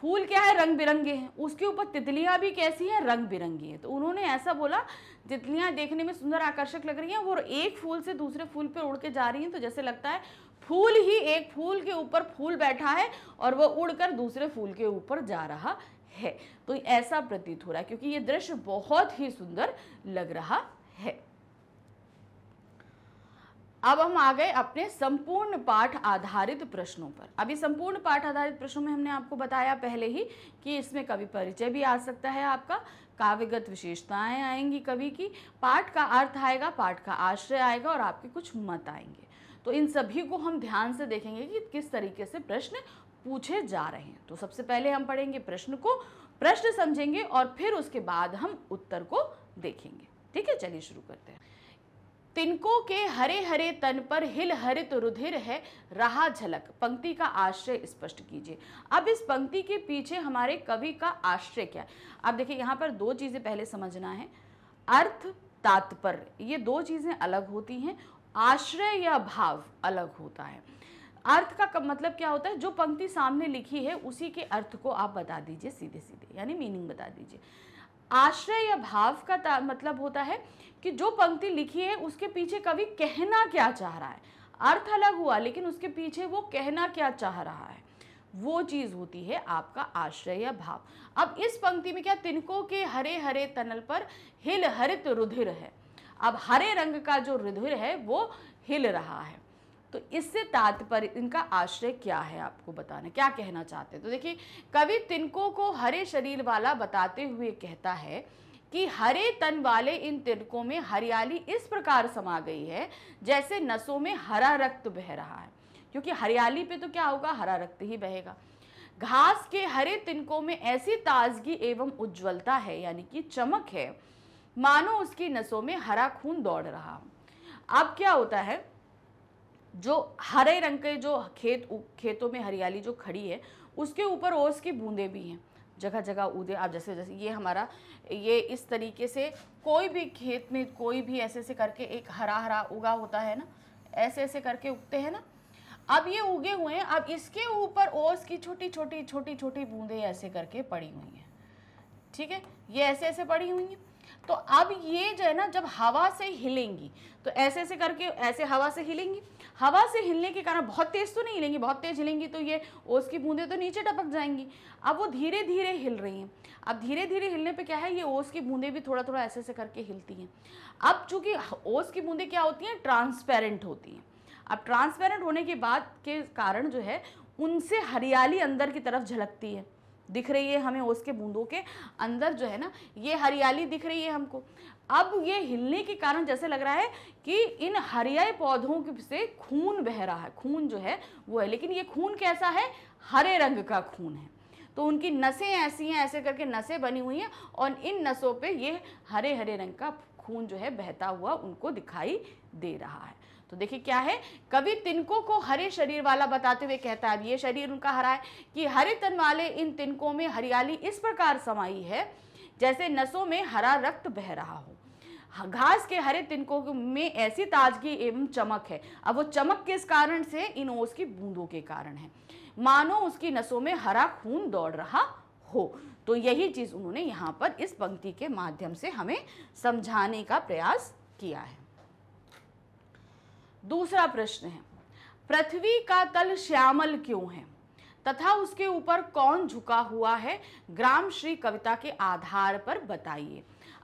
फूल क्या है रंग बिरंगे हैं उसके ऊपर तितलियां भी कैसी हैं रंग बिरंगी हैं तो उन्होंने ऐसा बोला तितलियां देखने में सुंदर आकर्षक लग रही हैं वो एक फूल से दूसरे फूल पर उड़ के जा रही हैं तो जैसे लगता है फूल ही एक फूल के ऊपर फूल बैठा है और वो उड़कर दूसरे फूल के ऊपर जा रहा है तो ऐसा प्रतीत हो रहा है क्योंकि ये दृश्य बहुत ही सुंदर लग रहा है अब हम आ गए अपने संपूर्ण पाठ आधारित प्रश्नों पर अभी संपूर्ण पाठ आधारित प्रश्नों में हमने आपको बताया पहले ही कि इसमें कवि परिचय भी आ सकता है आपका काव्यगत विशेषताएं आएंगी कवि की पाठ का अर्थ आएगा पाठ का आश्रय आएगा और आपके कुछ मत आएंगे तो इन सभी को हम ध्यान से देखेंगे कि किस तरीके से प्रश्न पूछे जा रहे हैं तो सबसे पहले हम पढ़ेंगे प्रश्न को प्रश्न समझेंगे और फिर उसके बाद हम उत्तर को देखेंगे ठीक है चलिए शुरू करते हैं तिनको के हरे हरे तन पर हिल हरित रुधिर है रहा झलक पंक्ति का आश्रय स्पष्ट कीजिए अब इस पंक्ति के पीछे हमारे कवि का आश्रय क्या है अब देखिए यहाँ पर दो चीज़ें पहले समझना है अर्थ तात्पर्य ये दो चीज़ें अलग होती हैं आश्रय या भाव अलग होता है अर्थ का मतलब क्या होता है जो पंक्ति सामने लिखी है उसी के अर्थ को आप बता दीजिए सीधे सीधे यानी मीनिंग बता दीजिए आश्रय या भाव का मतलब होता है कि जो पंक्ति लिखी है उसके पीछे कवि कहना क्या चाह रहा है अर्थ अलग हुआ लेकिन उसके पीछे वो कहना क्या चाह रहा है वो चीज़ होती है आपका आश्रय या भाव अब इस पंक्ति में क्या तिनको के हरे हरे तनल पर हिल हरित रुधिर है अब हरे रंग का जो रुधिर है वो हिल रहा है तो इससे तात्पर्य इनका आश्रय क्या है आपको बताना क्या कहना चाहते हैं तो देखिए कवि तिनकों को हरे शरीर वाला बताते हुए कहता है कि हरे तन वाले इन तिनकों में हरियाली इस प्रकार समा गई है जैसे नसों में हरा रक्त बह रहा है क्योंकि हरियाली पे तो क्या होगा हरा रक्त ही बहेगा घास के हरे तिनकों में ऐसी ताजगी एवं उज्ज्वलता है यानी कि चमक है मानो उसकी नसों में हरा खून दौड़ रहा अब क्या होता है जो हरे रंग के जो खेत खेतों में हरियाली जो खड़ी है उसके ऊपर ओस की बूंदें भी हैं जगह जगह उदे आप जैसे जैसे ये हमारा ये इस तरीके से कोई भी खेत में कोई भी ऐसे ऐसे करके एक हरा हरा उगा होता है ना ऐसे ऐसे करके उगते हैं ना अब ये उगे हुए हैं अब इसके ऊपर ओस की छोटी छोटी छोटी छोटी बूंदें ऐसे करके पड़ी हुई हैं ठीक है ये ऐसे ऐसे पड़ी हुई हैं तो अब ये जो है ना जब हवा से हिलेंगी तो ऐसे ऐसे करके ऐसे हवा से हिलेंगी हवा से हिलने के कारण बहुत तेज़ तो नहीं हिलेंगी बहुत तेज़ हिलेंगी तो ये ओस की बूंदें तो नीचे टपक जाएंगी अब वो धीरे धीरे हिल रही हैं अब धीरे धीरे हिलने पे क्या है ये ओस की बूंदें भी थोड़ा थोड़ा ऐसे ऐसे करके हिलती हैं अब चूंकि ओस की बूंदें क्या होती हैं ट्रांसपेरेंट होती हैं अब ट्रांसपेरेंट होने के बाद के कारण जो है उनसे हरियाली अंदर की तरफ झलकती है दिख रही है हमें ओस के बूंदों के अंदर जो है ना ये हरियाली दिख रही है हमको अब ये हिलने के कारण जैसे लग रहा है कि इन हरियाई पौधों से खून बह रहा है खून जो है वो है लेकिन ये खून कैसा है हरे रंग का खून है तो उनकी नसें ऐसी हैं ऐसे करके नसें बनी हुई हैं और इन नसों पे ये हरे हरे रंग का खून जो है बहता हुआ उनको दिखाई दे रहा है तो देखिए क्या है कवि तिनकों को हरे शरीर वाला बताते हुए कहता है ये शरीर उनका हरा है कि हरे तन वाले इन तिनकों में हरियाली इस प्रकार समाई है जैसे नसों में हरा रक्त बह रहा हो घास के हरे तिनकों में ऐसी ताजगी एवं चमक है अब वो चमक किस कारण से इन ओस की बूंदों के कारण है मानो उसकी नसों में हरा खून दौड़ रहा हो तो यही चीज़ उन्होंने यहाँ पर इस पंक्ति के माध्यम से हमें समझाने का प्रयास किया है दूसरा प्रश्न है पृथ्वी का तल श्यामल क्यों है तथा उसके ऊपर कौन झुका हुआ है ग्राम श्री कविता के आधार पर बताइए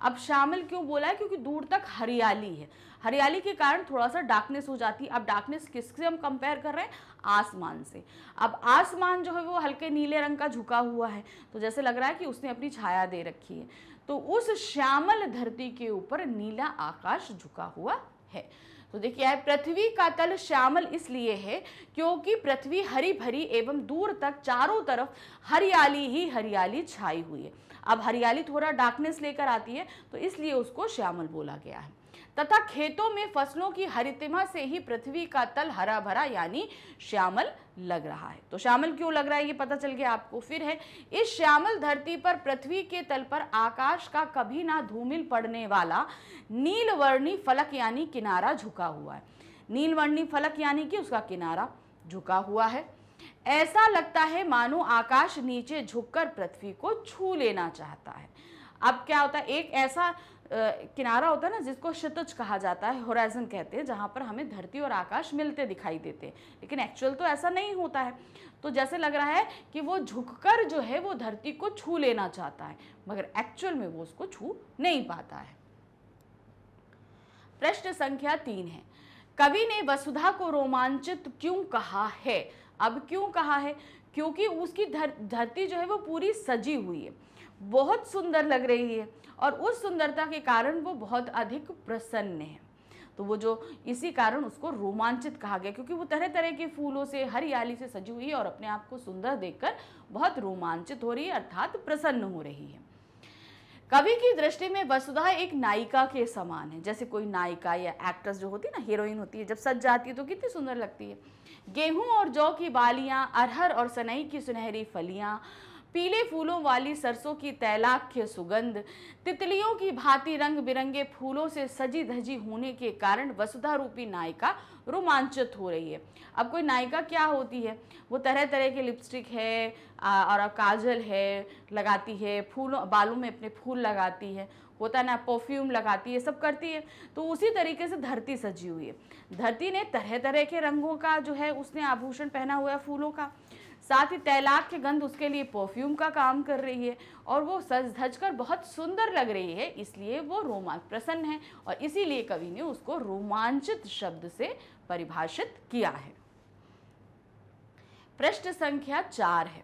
अब श्यामल क्यों बोला है क्योंकि दूर तक हरियाली है हरियाली के कारण थोड़ा सा डार्कनेस हो जाती है अब डार्कनेस किससे हम कंपेयर कर रहे हैं आसमान से अब आसमान जो है वो हल्के नीले रंग का झुका हुआ है तो जैसे लग रहा है कि उसने अपनी छाया दे रखी है तो उस श्यामल धरती के ऊपर नीला आकाश झुका हुआ है तो देखिए है पृथ्वी का तल श्यामल इसलिए है क्योंकि पृथ्वी हरी भरी एवं दूर तक चारों तरफ हरियाली ही हरियाली छाई हुई है अब हरियाली थोड़ा डार्कनेस लेकर आती है तो इसलिए उसको श्यामल बोला गया है तथा खेतों में फसलों की हरितिमा से ही पृथ्वी का तल हरा भरा यानी श्यामल लग रहा है तो श्यामल क्यों लग रहा है ये पता चल गया आपको फिर है इस श्यामल धरती पर पृथ्वी के तल पर आकाश का कभी ना धूमिल पड़ने वाला नीलवर्णी फलक यानी किनारा झुका हुआ है नीलवर्णी फलक यानी कि उसका किनारा झुका हुआ है ऐसा लगता है मानो आकाश नीचे झुककर पृथ्वी को छू लेना चाहता है अब क्या होता है एक ऐसा आ, किनारा होता है ना जिसको क्षितज कहा जाता है होराइजन कहते हैं जहाँ पर हमें धरती और आकाश मिलते दिखाई देते हैं लेकिन एक्चुअल तो ऐसा नहीं होता है तो जैसे लग रहा है कि वो झुककर जो है वो धरती को छू लेना चाहता है मगर एक्चुअल में वो उसको छू नहीं पाता है प्रश्न संख्या तीन है कवि ने वसुधा को रोमांचित क्यों कहा है अब क्यों कहा है क्योंकि उसकी धरती जो है वो पूरी सजी हुई है बहुत सुंदर लग रही है और उस सुंदरता के कारण वो बहुत अधिक प्रसन्न है तो वो जो इसी कारण उसको रोमांचित कहा गया क्योंकि वो तरह तरह के फूलों से हरियाली से सजी हुई है और अपने आप को सुंदर देखकर बहुत रोमांचित हो रही है अर्थात प्रसन्न हो रही है कवि की दृष्टि में वसुधा एक नायिका के समान है जैसे कोई नायिका या एक्ट्रेस जो होती है ना हीरोइन होती है जब सज जाती है तो कितनी सुंदर लगती है गेहूं और जौ की बालियां अरहर और सनई की सुनहरी फलियां पीले फूलों वाली सरसों की तैलाख्य सुगंध तितलियों की भांति रंग बिरंगे फूलों से सजी धजी होने के कारण वसुधा रूपी नायिका रोमांचित हो रही है अब कोई नायिका क्या होती है वो तरह तरह के लिपस्टिक है और काजल है लगाती है फूलों बालों में अपने फूल लगाती है होता है ना परफ्यूम लगाती है सब करती है तो उसी तरीके से धरती सजी हुई है धरती ने तरह तरह के रंगों का जो है उसने आभूषण पहना हुआ है फूलों का साथ ही तैलाक के गंध उसके लिए परफ्यूम का काम कर रही है और वो सज धज कर बहुत सुंदर लग रही है इसलिए वो रोमांच प्रसन्न है और इसीलिए कवि ने उसको रोमांचित शब्द से परिभाषित किया है पृष्ठ संख्या चार है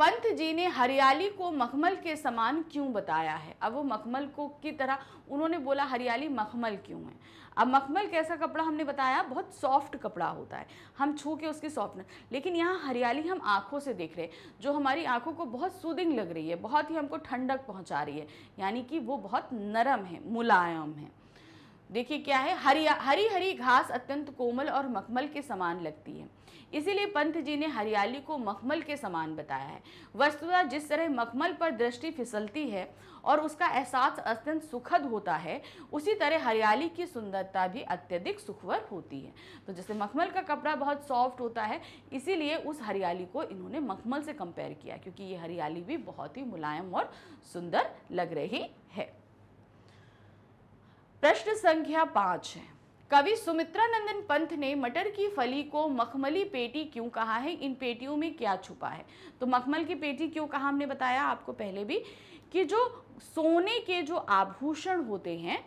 पंत जी ने हरियाली को मखमल के समान क्यों बताया है अब वो मखमल को की तरह उन्होंने बोला हरियाली मखमल क्यों है अब मखमल कैसा कपड़ा हमने बताया बहुत सॉफ्ट कपड़ा होता है हम छू के उसकी सॉफ्टनेस लेकिन यहाँ हरियाली हम आँखों से देख रहे हैं जो हमारी आँखों को बहुत सूदिंग लग रही है बहुत ही हमको ठंडक पहुँचा रही है यानी कि वो बहुत नरम है मुलायम है देखिए क्या है हरी हरी हरी घास अत्यंत कोमल और मखमल के समान लगती है इसीलिए पंथ जी ने हरियाली को मखमल के समान बताया है वस्तुतः जिस तरह मखमल पर दृष्टि फिसलती है और उसका एहसास अत्यंत सुखद होता है उसी तरह हरियाली की सुंदरता भी अत्यधिक सुखवर होती है तो जैसे मखमल का कपड़ा बहुत सॉफ्ट होता है इसीलिए उस हरियाली को इन्होंने मखमल से कंपेयर किया क्योंकि ये हरियाली भी बहुत ही मुलायम और सुंदर लग रही है प्रश्न संख्या पाँच है कवि सुमित्रानंदन पंथ ने मटर की फली को मखमली पेटी क्यों कहा है इन पेटियों में क्या छुपा है तो मखमल की पेटी क्यों कहा हमने बताया आपको पहले भी कि जो सोने के जो आभूषण होते हैं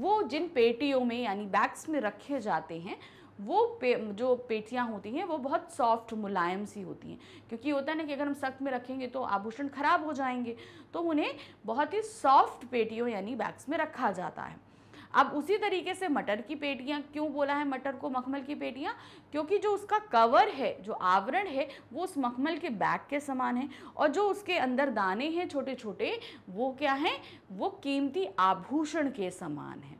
वो जिन पेटियों में यानी बैग्स में रखे जाते हैं वो पे जो पेटियाँ होती हैं वो बहुत सॉफ्ट मुलायम सी होती हैं क्योंकि होता है ना कि अगर हम सख्त में रखेंगे तो आभूषण खराब हो जाएंगे तो उन्हें बहुत ही सॉफ्ट पेटियों यानी बैग्स में रखा जाता है अब उसी तरीके से मटर की पेटियाँ क्यों बोला है मटर को मखमल की पेटियाँ क्योंकि जो उसका कवर है जो आवरण है वो उस मखमल के बैग के समान है और जो उसके अंदर दाने हैं छोटे छोटे वो क्या हैं वो कीमती आभूषण के समान हैं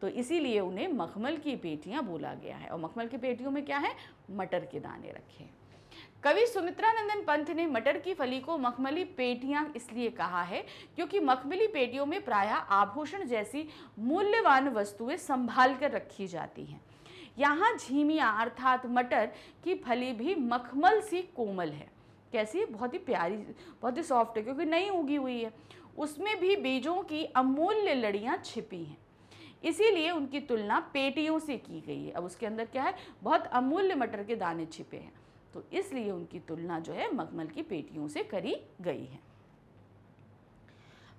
तो इसीलिए उन्हें मखमल की पेटियाँ बोला गया है और मखमल की पेटियों में क्या है मटर के दाने रखे हैं कवि सुमित्रानंदन पंत ने मटर की फली को मखमली पेटियां इसलिए कहा है क्योंकि मखमली पेटियों में प्रायः आभूषण जैसी मूल्यवान वस्तुएं संभाल कर रखी जाती हैं यहाँ झीमिया अर्थात मटर की फली भी मखमल सी कोमल है कैसी बहुत ही प्यारी बहुत ही सॉफ्ट है क्योंकि नई उगी हुई है उसमें भी बीजों की अमूल्य लड़ियाँ छिपी हैं इसीलिए उनकी तुलना पेटियों से की गई है अब उसके अंदर क्या है बहुत अमूल्य मटर के दाने छिपे हैं तो इसलिए उनकी तुलना जो है मखमल की पेटियों से करी गई है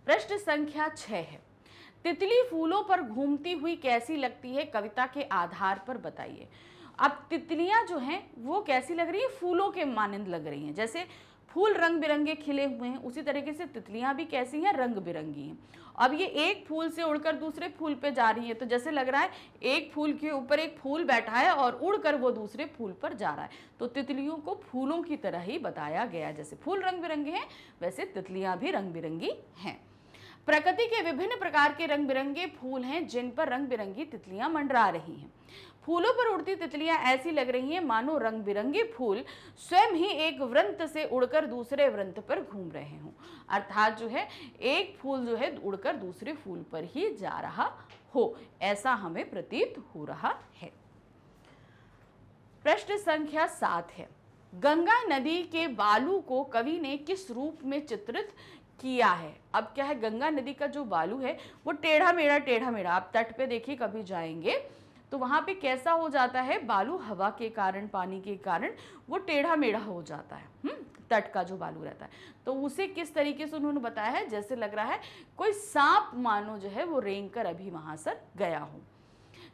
प्रश्न संख्या छ है तितली फूलों पर घूमती हुई कैसी लगती है कविता के आधार पर बताइए अब तितलियां जो हैं वो कैसी लग रही है फूलों के मानंद लग रही हैं जैसे फूल रंग बिरंगे खिले हुए हैं उसी तरीके से तितलियां भी कैसी हैं रंग बिरंगी हैं अब ये एक फूल से उड़कर दूसरे फूल पे जा रही है तो जैसे लग रहा है एक फूल के ऊपर एक फूल बैठा है और उड़कर वो दूसरे फूल पर जा रहा है तो तितलियों को फूलों की तरह ही बताया गया जैसे फूल रंग बिरंगे हैं वैसे तितलियाँ भी रंग बिरंगी हैं प्रकृति के विभिन्न प्रकार के रंग बिरंगे फूल हैं जिन पर रंग बिरंगी तितलियाँ मंडरा रही हैं फूलों पर उड़ती तितलियां ऐसी लग रही हैं मानो रंग बिरंगे फूल स्वयं ही एक वृंत से उड़कर दूसरे वृंत पर घूम रहे हों अर्थात जो है एक फूल जो है उड़कर दूसरे फूल पर ही जा रहा हो ऐसा हमें प्रतीत हो रहा है प्रश्न संख्या सात है गंगा नदी के बालू को कवि ने किस रूप में चित्रित किया है अब क्या है गंगा नदी का जो बालू है वो टेढ़ा मेढ़ा टेढ़ा मेढ़ा आप तट पे देखिए कभी जाएंगे तो वहाँ पे कैसा हो जाता है बालू हवा के कारण पानी के कारण वो टेढ़ा मेढ़ा हो जाता है हुँ? हम्म, तट का जो बालू रहता है तो उसे किस तरीके से उन्होंने बताया है जैसे लग रहा है कोई सांप मानो जो है वो रेंग कर अभी वहाँ सर गया हो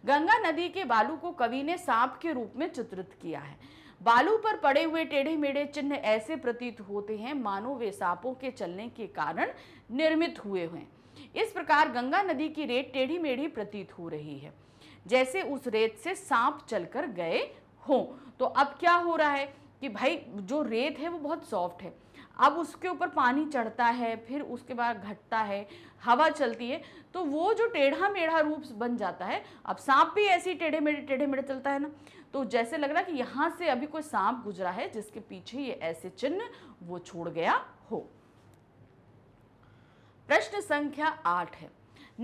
गंगा नदी के बालू को कवि ने सांप के रूप में चित्रित किया है बालू पर पड़े हुए टेढ़े मेढ़े चिन्ह ऐसे प्रतीत होते हैं मानो वे सांपों के चलने के कारण निर्मित हुए हैं इस प्रकार गंगा नदी की रेत टेढ़ी मेढ़ी प्रतीत हो रही है जैसे उस रेत से सांप चलकर गए हों तो अब क्या हो रहा है कि भाई जो रेत है वो बहुत सॉफ्ट है अब उसके ऊपर पानी चढ़ता है फिर उसके बाद घटता है हवा चलती है तो वो जो टेढ़ा मेढ़ा रूप बन जाता है अब सांप भी ऐसे ही टेढ़े मेढ़े टेढ़े मेढ़े चलता है ना तो जैसे लग रहा है कि यहाँ से अभी कोई सांप गुजरा है जिसके पीछे ये ऐसे चिन्ह वो छोड़ गया हो प्रश्न संख्या आठ है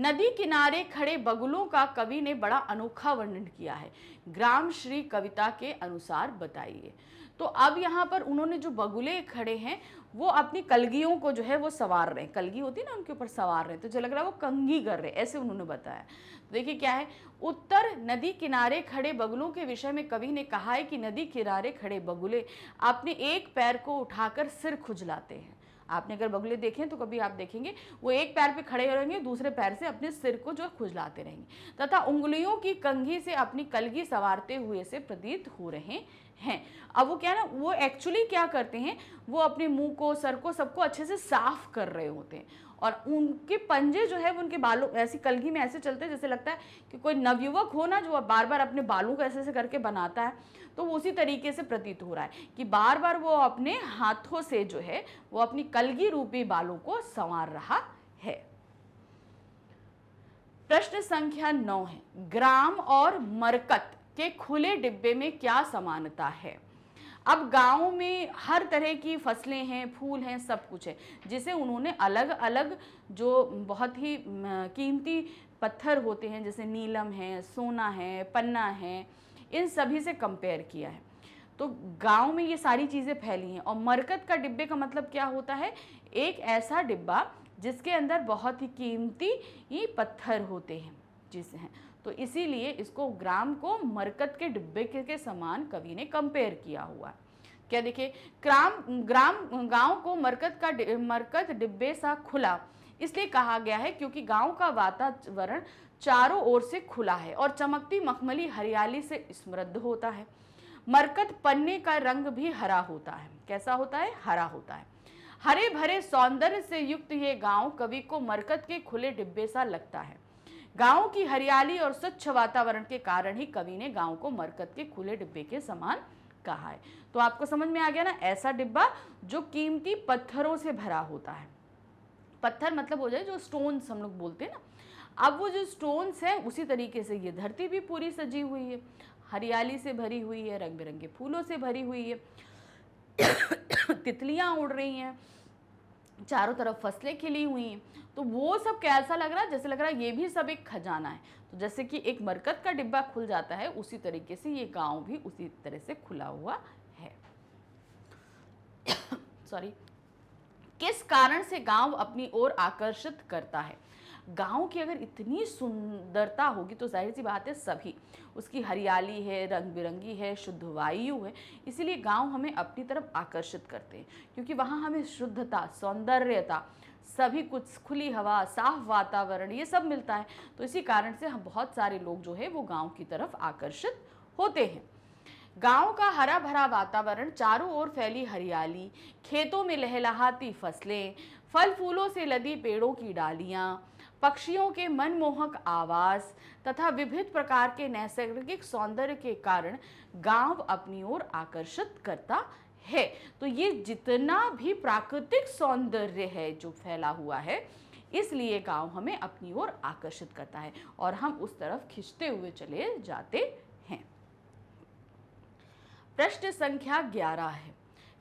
नदी किनारे खड़े बगुलों का कवि ने बड़ा अनोखा वर्णन किया है ग्राम श्री कविता के अनुसार बताइए तो अब यहाँ पर उन्होंने जो बगुले खड़े हैं वो अपनी कलगियों को जो है वो सवार रहे हैं कलगी होती है ना उनके ऊपर सवार रहे हैं तो जो लग रहा है वो कंगी कर रहे हैं ऐसे उन्होंने बताया तो देखिए क्या है उत्तर नदी किनारे खड़े बगुलों के विषय में कवि ने कहा है कि नदी किनारे खड़े बगुले अपने एक पैर को उठाकर सिर खुजलाते हैं आपने अगर बगुले देखें तो कभी आप देखेंगे वो एक पैर पे खड़े रहेंगे दूसरे पैर से अपने सिर को जो खुजलाते रहेंगे तथा उंगलियों की कंघी से अपनी कलगी संवारते हुए से प्रतीत हो रहे हैं अब वो क्या ना वो एक्चुअली क्या करते हैं वो अपने मुंह को सर को सबको अच्छे से साफ कर रहे होते हैं और उनके पंजे जो है वो उनके बालों ऐसी कलगी में ऐसे चलते हैं जैसे लगता है कि कोई नवयुवक हो ना जो बार बार अपने बालों को ऐसे ऐसे करके बनाता है तो वो उसी तरीके से प्रतीत हो रहा है कि बार बार वो अपने हाथों से जो है वो अपनी कलगी रूपी बालों को संवार रहा है प्रश्न संख्या नौ है ग्राम और मरकत के खुले डिब्बे में क्या समानता है अब गाँव में हर तरह की फसलें हैं फूल हैं सब कुछ है जिसे उन्होंने अलग अलग जो बहुत ही कीमती पत्थर होते हैं जैसे नीलम है सोना है पन्ना है इन सभी से कंपेयर किया है तो गांव में ये सारी चीज़ें फैली हैं और मरकत का डिब्बे का मतलब क्या होता है एक ऐसा डिब्बा जिसके अंदर बहुत ही कीमती ही पत्थर होते हैं जिसे हैं तो इसीलिए इसको ग्राम को मरकत के डिब्बे के समान कवि ने कंपेयर किया हुआ है क्या देखिए ग्राम ग्राम गांव को मरकत का मरकत डिब्बे सा खुला इसलिए कहा गया है क्योंकि गांव का वातावरण चारों ओर से खुला है और चमकती मखमली हरियाली से समृद्ध होता है मरकत पन्ने का रंग भी हरा होता है कैसा होता है हरा होता है हरे भरे सौंदर्य से युक्त ये गांव कवि को मरकत के खुले डिब्बे सा लगता है गांव की हरियाली और स्वच्छ वातावरण के कारण ही कवि ने गांव को मरकत के खुले डिब्बे के समान कहा है तो आपको समझ में आ गया ना ऐसा डिब्बा जो कीमती पत्थरों से भरा होता है पत्थर मतलब हो जाए जो स्टोन्स हम लोग बोलते हैं ना अब वो जो स्टोन्स हैं उसी तरीके से ये धरती भी पूरी सजी हुई है हरियाली से भरी हुई है रंग बिरंगे फूलों से भरी हुई है तितलियाँ उड़ रही हैं चारों तरफ फसलें खिली हुई हैं तो वो सब कैसा लग रहा है जैसे लग रहा है ये भी सब एक खजाना है तो जैसे कि एक मरकत का डिब्बा खुल जाता है उसी तरीके से ये गांव भी उसी तरह से खुला हुआ है सॉरी किस कारण से गांव अपनी ओर आकर्षित करता है गांव की अगर इतनी सुंदरता होगी तो जाहिर सी बात है सभी उसकी हरियाली है रंग बिरंगी है शुद्ध वायु है इसीलिए गांव हमें अपनी तरफ आकर्षित करते हैं क्योंकि वहाँ हमें शुद्धता सौंदर्यता सभी कुछ खुली हवा साफ वातावरण ये सब मिलता है तो इसी कारण से हम बहुत सारे लोग जो है वो गाँव की तरफ आकर्षित होते हैं गाँव का हरा भरा वातावरण चारों ओर फैली हरियाली खेतों में लहलहाती फसलें फल फूलों से लदी पेड़ों की डालियाँ पक्षियों के मनमोहक आवास तथा विभिन्न प्रकार के नैसर्गिक सौंदर्य के कारण गांव अपनी ओर आकर्षित करता है तो ये जितना भी प्राकृतिक सौंदर्य है जो फैला हुआ है इसलिए गांव हमें अपनी ओर आकर्षित करता है और हम उस तरफ खींचते हुए चले जाते हैं प्रश्न संख्या ग्यारह है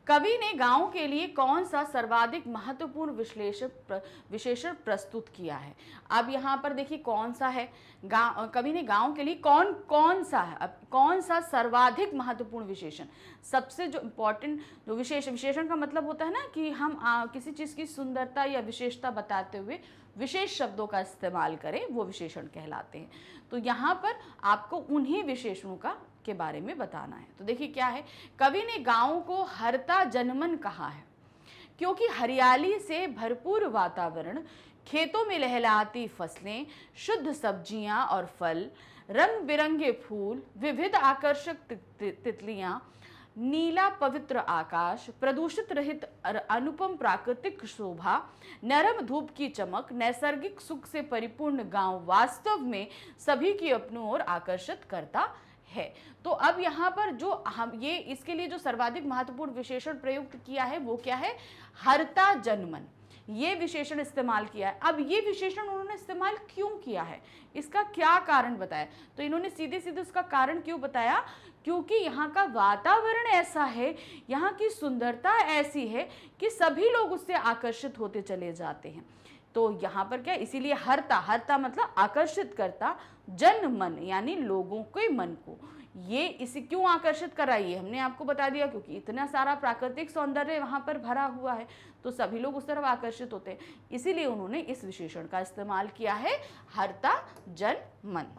कवि ने गांव के लिए कौन सा सर्वाधिक महत्वपूर्ण विश्लेषण प्र, विशेषण प्रस्तुत किया है अब यहाँ पर देखिए कौन सा है गाँव कवि ने गांव के लिए कौन कौन सा है अब कौन सा सर्वाधिक महत्वपूर्ण विशेषण सबसे जो इम्पोर्टेंट जो विशेष विशेषण का मतलब होता है ना कि हम आ, किसी चीज़ की सुंदरता या विशेषता बताते हुए विशेष शब्दों का इस्तेमाल करें वो विशेषण कहलाते हैं तो यहाँ पर आपको उन्हीं विशेषणों का के बारे में बताना है तो देखिए क्या है कवि ने गाँव को हरता जनमन कहा है क्योंकि हरियाली से भरपूर वातावरण खेतों में लहलाती फसलें शुद्ध सब्जियां और फल रंग बिरंगे फूल विविध आकर्षक तितलियां नीला पवित्र आकाश प्रदूषित रहित अनुपम प्राकृतिक शोभा नरम धूप की चमक नैसर्गिक सुख से परिपूर्ण गांव वास्तव में सभी की अपनों ओर आकर्षित करता है तो अब यहाँ पर जो हम ये इसके लिए जो सर्वाधिक महत्वपूर्ण विशेषण प्रयुक्त किया है वो क्या है हरता जनमन ये विशेषण इस्तेमाल किया है अब ये विशेषण उन्होंने इस्तेमाल क्यों किया है इसका क्या कारण बताया तो इन्होंने सीधे सीधे उसका कारण क्यों बताया क्योंकि यहाँ का वातावरण ऐसा है यहाँ की सुंदरता ऐसी है कि सभी लोग उससे आकर्षित होते चले जाते हैं तो यहाँ पर क्या इसीलिए हरता हरता मतलब आकर्षित करता जन मन यानी लोगों के मन को ये इसे क्यों आकर्षित कराइए ये हमने आपको बता दिया क्योंकि इतना सारा प्राकृतिक सौंदर्य वहाँ पर भरा हुआ है तो सभी लोग उस तरफ आकर्षित होते हैं इसीलिए उन्होंने इस विशेषण का इस्तेमाल किया है हरता जन मन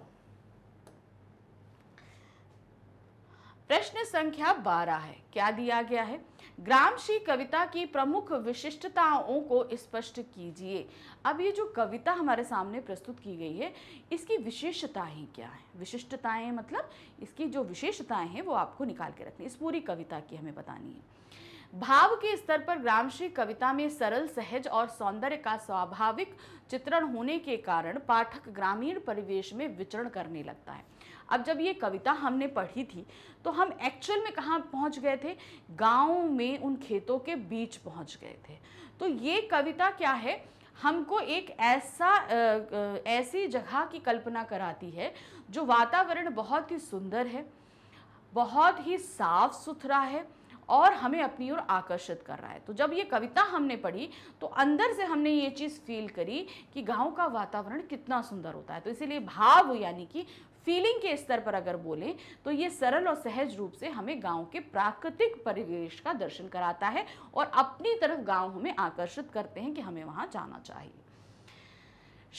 प्रश्न संख्या बारह है क्या दिया गया है ग्रामशी कविता की प्रमुख विशिष्टताओं को स्पष्ट कीजिए अब ये जो कविता हमारे सामने प्रस्तुत की गई है इसकी विशेषताएं क्या है विशिष्टताएं मतलब इसकी जो विशेषताएं हैं वो आपको निकाल के रखनी इस पूरी कविता की हमें बतानी है भाव के स्तर पर श्री कविता में सरल सहज और सौंदर्य का स्वाभाविक चित्रण होने के कारण पाठक ग्रामीण परिवेश में विचरण करने लगता है अब जब ये कविता हमने पढ़ी थी तो हम एक्चुअल में कहाँ पहुँच गए थे गाँव में उन खेतों के बीच पहुँच गए थे तो ये कविता क्या है हमको एक ऐसा ऐसी जगह की कल्पना कराती है जो वातावरण बहुत ही सुंदर है बहुत ही साफ सुथरा है और हमें अपनी ओर आकर्षित कर रहा है तो जब ये कविता हमने पढ़ी तो अंदर से हमने ये चीज़ फील करी कि गांव का वातावरण कितना सुंदर होता है तो इसीलिए भाव यानी कि फीलिंग के स्तर पर अगर बोलें तो ये सरल और सहज रूप से हमें गाँव के प्राकृतिक परिवेश का दर्शन कराता है और अपनी तरफ गांव हमें आकर्षित करते हैं कि हमें वहां जाना चाहिए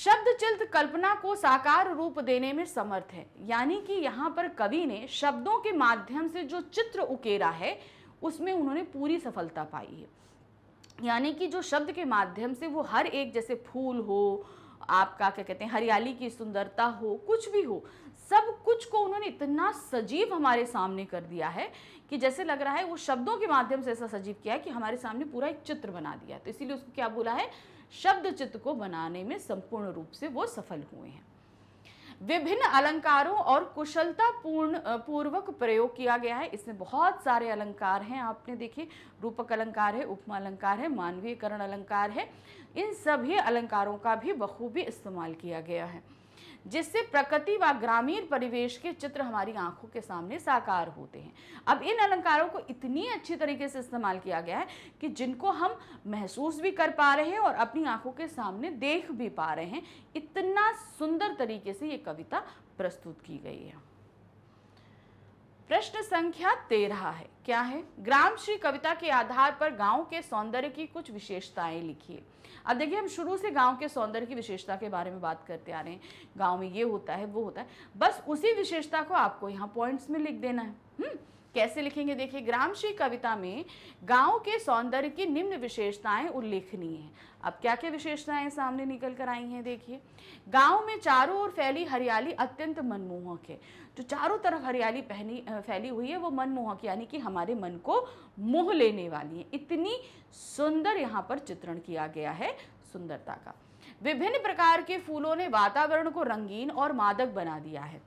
शब्द चिल्त कल्पना को साकार रूप देने में समर्थ है यानी कि यहाँ पर कवि ने शब्दों के माध्यम से जो चित्र उकेरा है उसमें उन्होंने पूरी सफलता पाई है यानी कि जो शब्द के माध्यम से वो हर एक जैसे फूल हो आपका क्या कहते हैं हरियाली की सुंदरता हो कुछ भी हो सब कुछ को उन्होंने इतना सजीव हमारे सामने कर दिया है कि जैसे लग रहा है वो शब्दों के माध्यम से ऐसा सजीव किया है कि हमारे सामने पूरा एक चित्र बना दिया है तो इसीलिए उसको क्या बोला है शब्द चित्र को बनाने में संपूर्ण रूप से वो सफल हुए हैं विभिन्न अलंकारों और कुशलता पूर्ण पूर्वक प्रयोग किया गया है इसमें बहुत सारे अलंकार हैं आपने देखे रूपक अलंकार है उपमा अलंकार है मानवीयकरण अलंकार है इन सभी अलंकारों का भी बखूबी इस्तेमाल किया गया है जिससे प्रकृति व ग्रामीण परिवेश के चित्र हमारी आंखों के सामने साकार होते हैं अब इन अलंकारों को इतनी अच्छी तरीके से इस्तेमाल किया गया है कि जिनको हम महसूस भी कर पा रहे हैं और अपनी आंखों के सामने देख भी पा रहे हैं इतना सुंदर तरीके से ये कविता प्रस्तुत की गई है प्रश्न संख्या तेरह है क्या है ग्राम श्री कविता के आधार पर गाँव के सौंदर्य की कुछ विशेषताएं लिखिए अब देखिए हम शुरू से गाँव के सौंदर्य की विशेषता के बारे में बात करते आ रहे हैं गाँव में ये होता है वो होता है बस उसी विशेषता को आपको यहाँ पॉइंट्स में लिख देना है हुँ? हम्म? कैसे लिखेंगे देखिए ग्रामशी कविता में गांव के सौंदर्य की निम्न विशेषताएं उल्लेखनीय हैं अब क्या क्या विशेषताएं सामने निकल कर आई हैं देखिए गांव में चारों ओर फैली हरियाली अत्यंत मनमोहक है जो चारों तरफ हरियाली पहनी फैली हुई है वो मनमोहक यानी कि हमारे मन को मोह लेने वाली है इतनी सुंदर यहाँ पर चित्रण किया गया है सुंदरता का विभिन्न प्रकार के फूलों ने वातावरण को रंगीन और मादक बना दिया है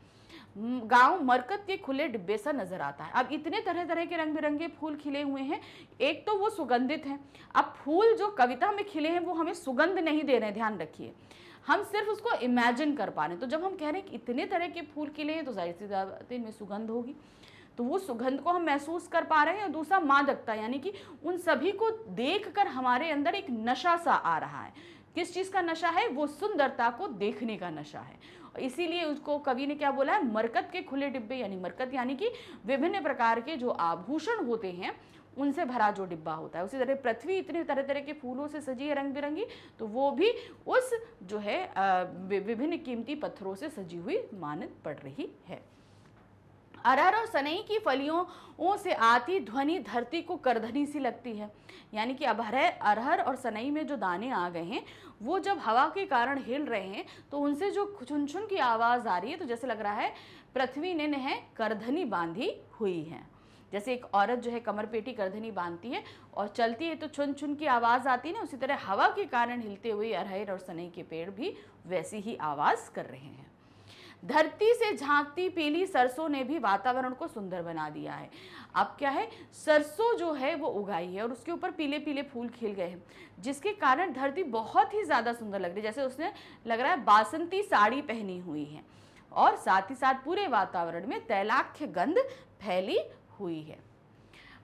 गांव मरकत के खुले डिब्बे सा नज़र आता है अब इतने तरह तरह के रंग बिरंगे फूल खिले हुए हैं एक तो वो सुगंधित हैं अब फूल जो कविता में खिले हैं वो हमें सुगंध नहीं दे रहे हैं ध्यान रखिए हम सिर्फ उसको इमेजिन कर पा रहे हैं तो जब हम कह रहे हैं कि इतने तरह के फूल खिले हैं तो जाहिर सी बात इनमें सुगंध होगी तो वो सुगंध को हम महसूस कर पा रहे हैं और दूसरा मादकता यानी कि उन सभी को देख कर हमारे अंदर एक नशा सा आ रहा है किस चीज़ का नशा है वो सुंदरता को देखने का नशा है इसीलिए उसको कवि ने क्या बोला है मरकत के खुले डिब्बे यानी मरकत यानी कि विभिन्न प्रकार के जो आभूषण होते हैं उनसे भरा जो डिब्बा होता है उसी तरह पृथ्वी इतने तरह तरह के फूलों से सजी है रंग बिरंगी तो वो भी उस जो है विभिन्न कीमती पत्थरों से सजी हुई मानित पड़ रही है अरहर और सनई की फलियों से आती ध्वनि धरती को करधनी सी लगती है यानी कि अब अरहर अरहर और सनई में जो दाने आ गए हैं वो जब हवा के कारण हिल रहे हैं तो उनसे जो छुन छुन की आवाज़ आ रही है तो जैसे लग रहा है पृथ्वी ने नह करधनी बांधी हुई है जैसे एक औरत जो है कमर पेटी करधनी बांधती है और चलती है तो छुन छुन की आवाज़ आती है ना उसी तरह हवा के कारण हिलते हुए अरहर और सनई के पेड़ भी वैसी ही आवाज़ कर रहे हैं धरती से झांकती पीली सरसों ने भी वातावरण को सुंदर बना दिया है अब क्या है सरसों जो है वो उगाई है और उसके ऊपर पीले पीले फूल खिल गए हैं जिसके कारण धरती बहुत ही ज़्यादा सुंदर लग रही है जैसे उसने लग रहा है बासंती साड़ी पहनी हुई है और साथ ही साथ पूरे वातावरण में तैलाख्य गंध फैली हुई है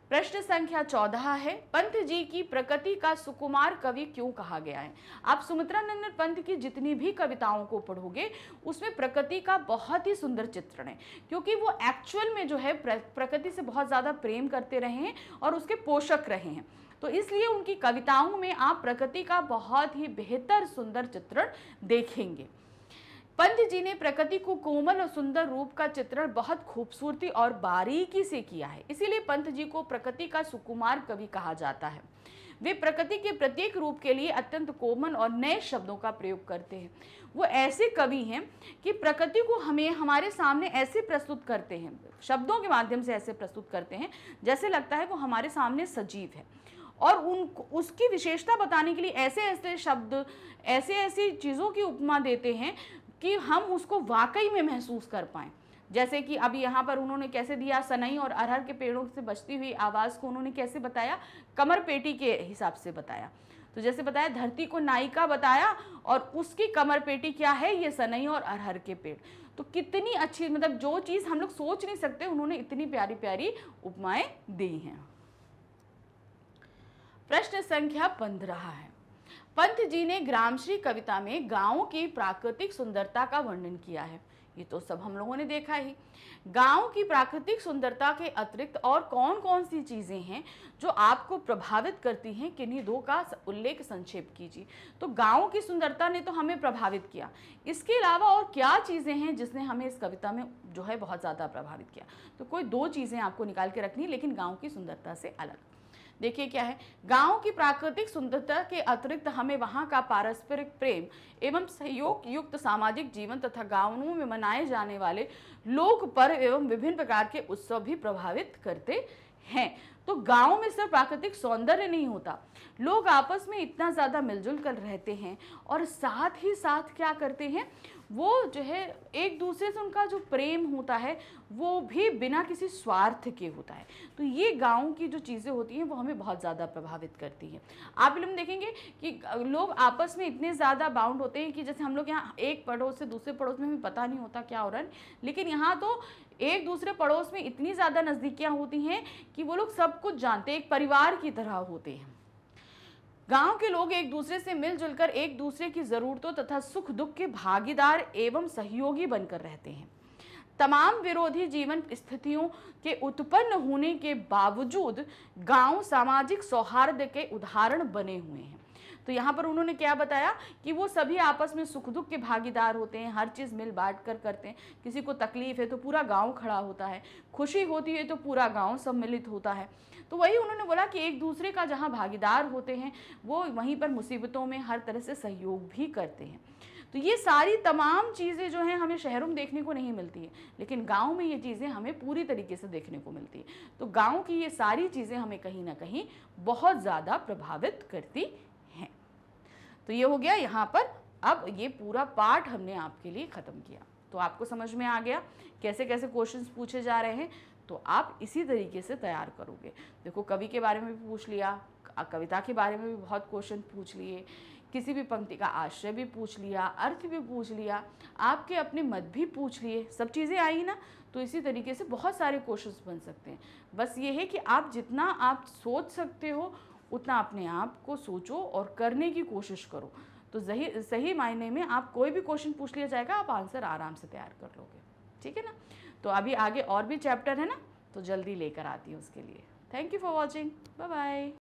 प्रश्न संख्या चौदह है पंत जी की प्रकृति का सुकुमार कवि क्यों कहा गया है आप नंदन पंत की जितनी भी कविताओं को पढ़ोगे उसमें प्रकृति का बहुत ही सुंदर चित्रण है क्योंकि वो एक्चुअल में जो है प्रकृति से बहुत ज़्यादा प्रेम करते रहे हैं और उसके पोषक रहे हैं तो इसलिए उनकी कविताओं में आप प्रकृति का बहुत ही बेहतर सुंदर चित्रण देखेंगे पंत जी ने प्रकृति को कोमल और सुंदर रूप का चित्रण बहुत खूबसूरती और बारीकी से किया है इसीलिए पंत जी को प्रकृति का सुकुमार कवि कहा जाता है वे प्रकृति के प्रत्येक रूप के लिए अत्यंत कोमल और नए शब्दों का प्रयोग करते हैं वो ऐसे कवि हैं कि प्रकृति को हमें हमारे सामने ऐसे प्रस्तुत करते हैं शब्दों के माध्यम से ऐसे प्रस्तुत करते हैं जैसे लगता है वो हमारे सामने सजीव है और उन उसकी विशेषता बताने के लिए ऐसे ऐसे शब्द ऐसे ऐसी चीज़ों की उपमा देते हैं कि हम उसको वाकई में महसूस कर पाएँ जैसे कि अभी यहाँ पर उन्होंने कैसे दिया सनई और अरहर के पेड़ों से बचती हुई आवाज़ को उन्होंने कैसे बताया कमर पेटी के हिसाब से बताया तो जैसे बताया धरती को नायिका बताया और उसकी कमर पेटी क्या है ये सनई और अरहर के पेड़ तो कितनी अच्छी मतलब जो चीज़ हम लोग सोच नहीं सकते उन्होंने इतनी प्यारी प्यारी उपमाएँ दी हैं प्रश्न संख्या पंद्रह है पंत जी ने ग्रामश्री कविता में गाँव की प्राकृतिक सुंदरता का वर्णन किया है ये तो सब हम लोगों ने देखा ही गाँव की प्राकृतिक सुंदरता के अतिरिक्त और कौन कौन सी चीज़ें हैं जो आपको प्रभावित करती हैं किन्हीं दो का उल्लेख संक्षेप कीजिए तो गाँव की सुंदरता ने तो हमें प्रभावित किया इसके अलावा और क्या चीज़ें हैं जिसने हमें इस कविता में जो है बहुत ज़्यादा प्रभावित किया तो कोई दो चीज़ें आपको निकाल के रखनी लेकिन गाँव की सुंदरता से अलग देखिए क्या है गाँव की प्राकृतिक सुंदरता के अतिरिक्त हमें वहाँ का पारस्परिक प्रेम एवं सहयोग युक्त सामाजिक जीवन तथा गाँवों में मनाए जाने वाले लोक पर्व एवं विभिन्न प्रकार के उत्सव भी प्रभावित करते हैं तो गाँव में सिर्फ प्राकृतिक सौंदर्य नहीं होता लोग आपस में इतना ज़्यादा मिलजुल कर रहते हैं और साथ ही साथ क्या करते हैं वो जो है एक दूसरे से उनका जो प्रेम होता है वो भी बिना किसी स्वार्थ के होता है तो ये गाँव की जो चीज़ें होती हैं वो हमें बहुत ज़्यादा प्रभावित करती हैं आप लोग देखेंगे कि लोग आपस में इतने ज़्यादा बाउंड होते हैं कि जैसे हम लोग यहाँ एक पड़ोस से दूसरे पड़ोस में हमें पता नहीं होता क्या हो रहा है लेकिन यहाँ तो एक दूसरे पड़ोस में इतनी ज़्यादा नज़दीकियाँ होती हैं कि वो लोग सब कुछ जानते हैं एक परिवार की तरह होते हैं गांव के लोग एक दूसरे से मिलजुल कर एक दूसरे की ज़रूरतों तथा सुख दुख के भागीदार एवं सहयोगी बनकर रहते हैं तमाम विरोधी जीवन स्थितियों के उत्पन्न होने के बावजूद गांव सामाजिक सौहार्द के उदाहरण बने हुए हैं तो यहाँ पर उन्होंने क्या बताया कि वो सभी आपस में सुख दुख के भागीदार होते हैं हर चीज़ मिल बांट कर करते हैं किसी को तकलीफ है तो पूरा गांव खड़ा होता है खुशी होती है तो पूरा गांव सम्मिलित होता है तो वही उन्होंने बोला कि एक दूसरे का जहाँ भागीदार होते हैं वो वहीं पर मुसीबतों में हर तरह से सहयोग भी करते हैं तो ये सारी तमाम चीज़ें जो हैं हमें शहरों में देखने को नहीं मिलती है लेकिन गाँव में ये चीज़ें हमें पूरी तरीके से देखने को मिलती है तो गाँव की ये सारी चीज़ें हमें कहीं ना कहीं बहुत ज़्यादा प्रभावित करती हैं तो ये हो गया यहाँ पर अब ये पूरा पार्ट हमने आपके लिए ख़त्म किया तो आपको समझ में आ गया कैसे कैसे क्वेश्चन पूछे जा रहे हैं तो आप इसी तरीके से तैयार करोगे देखो कवि के बारे में भी पूछ लिया कविता के बारे में भी बहुत क्वेश्चन पूछ लिए किसी भी पंक्ति का आश्रय भी पूछ लिया अर्थ भी पूछ लिया आपके अपने मत भी पूछ लिए सब चीज़ें आई ना तो इसी तरीके से बहुत सारे क्वेश्चंस बन सकते हैं बस ये है कि आप जितना आप सोच सकते हो उतना अपने आप को सोचो और करने की कोशिश करो तो सही सही मायने में आप कोई भी क्वेश्चन पूछ लिया जाएगा आप आंसर आराम से तैयार कर लोगे ठीक है ना तो अभी आगे और भी चैप्टर है ना तो जल्दी लेकर आती हूँ उसके लिए thank you for watching bye bye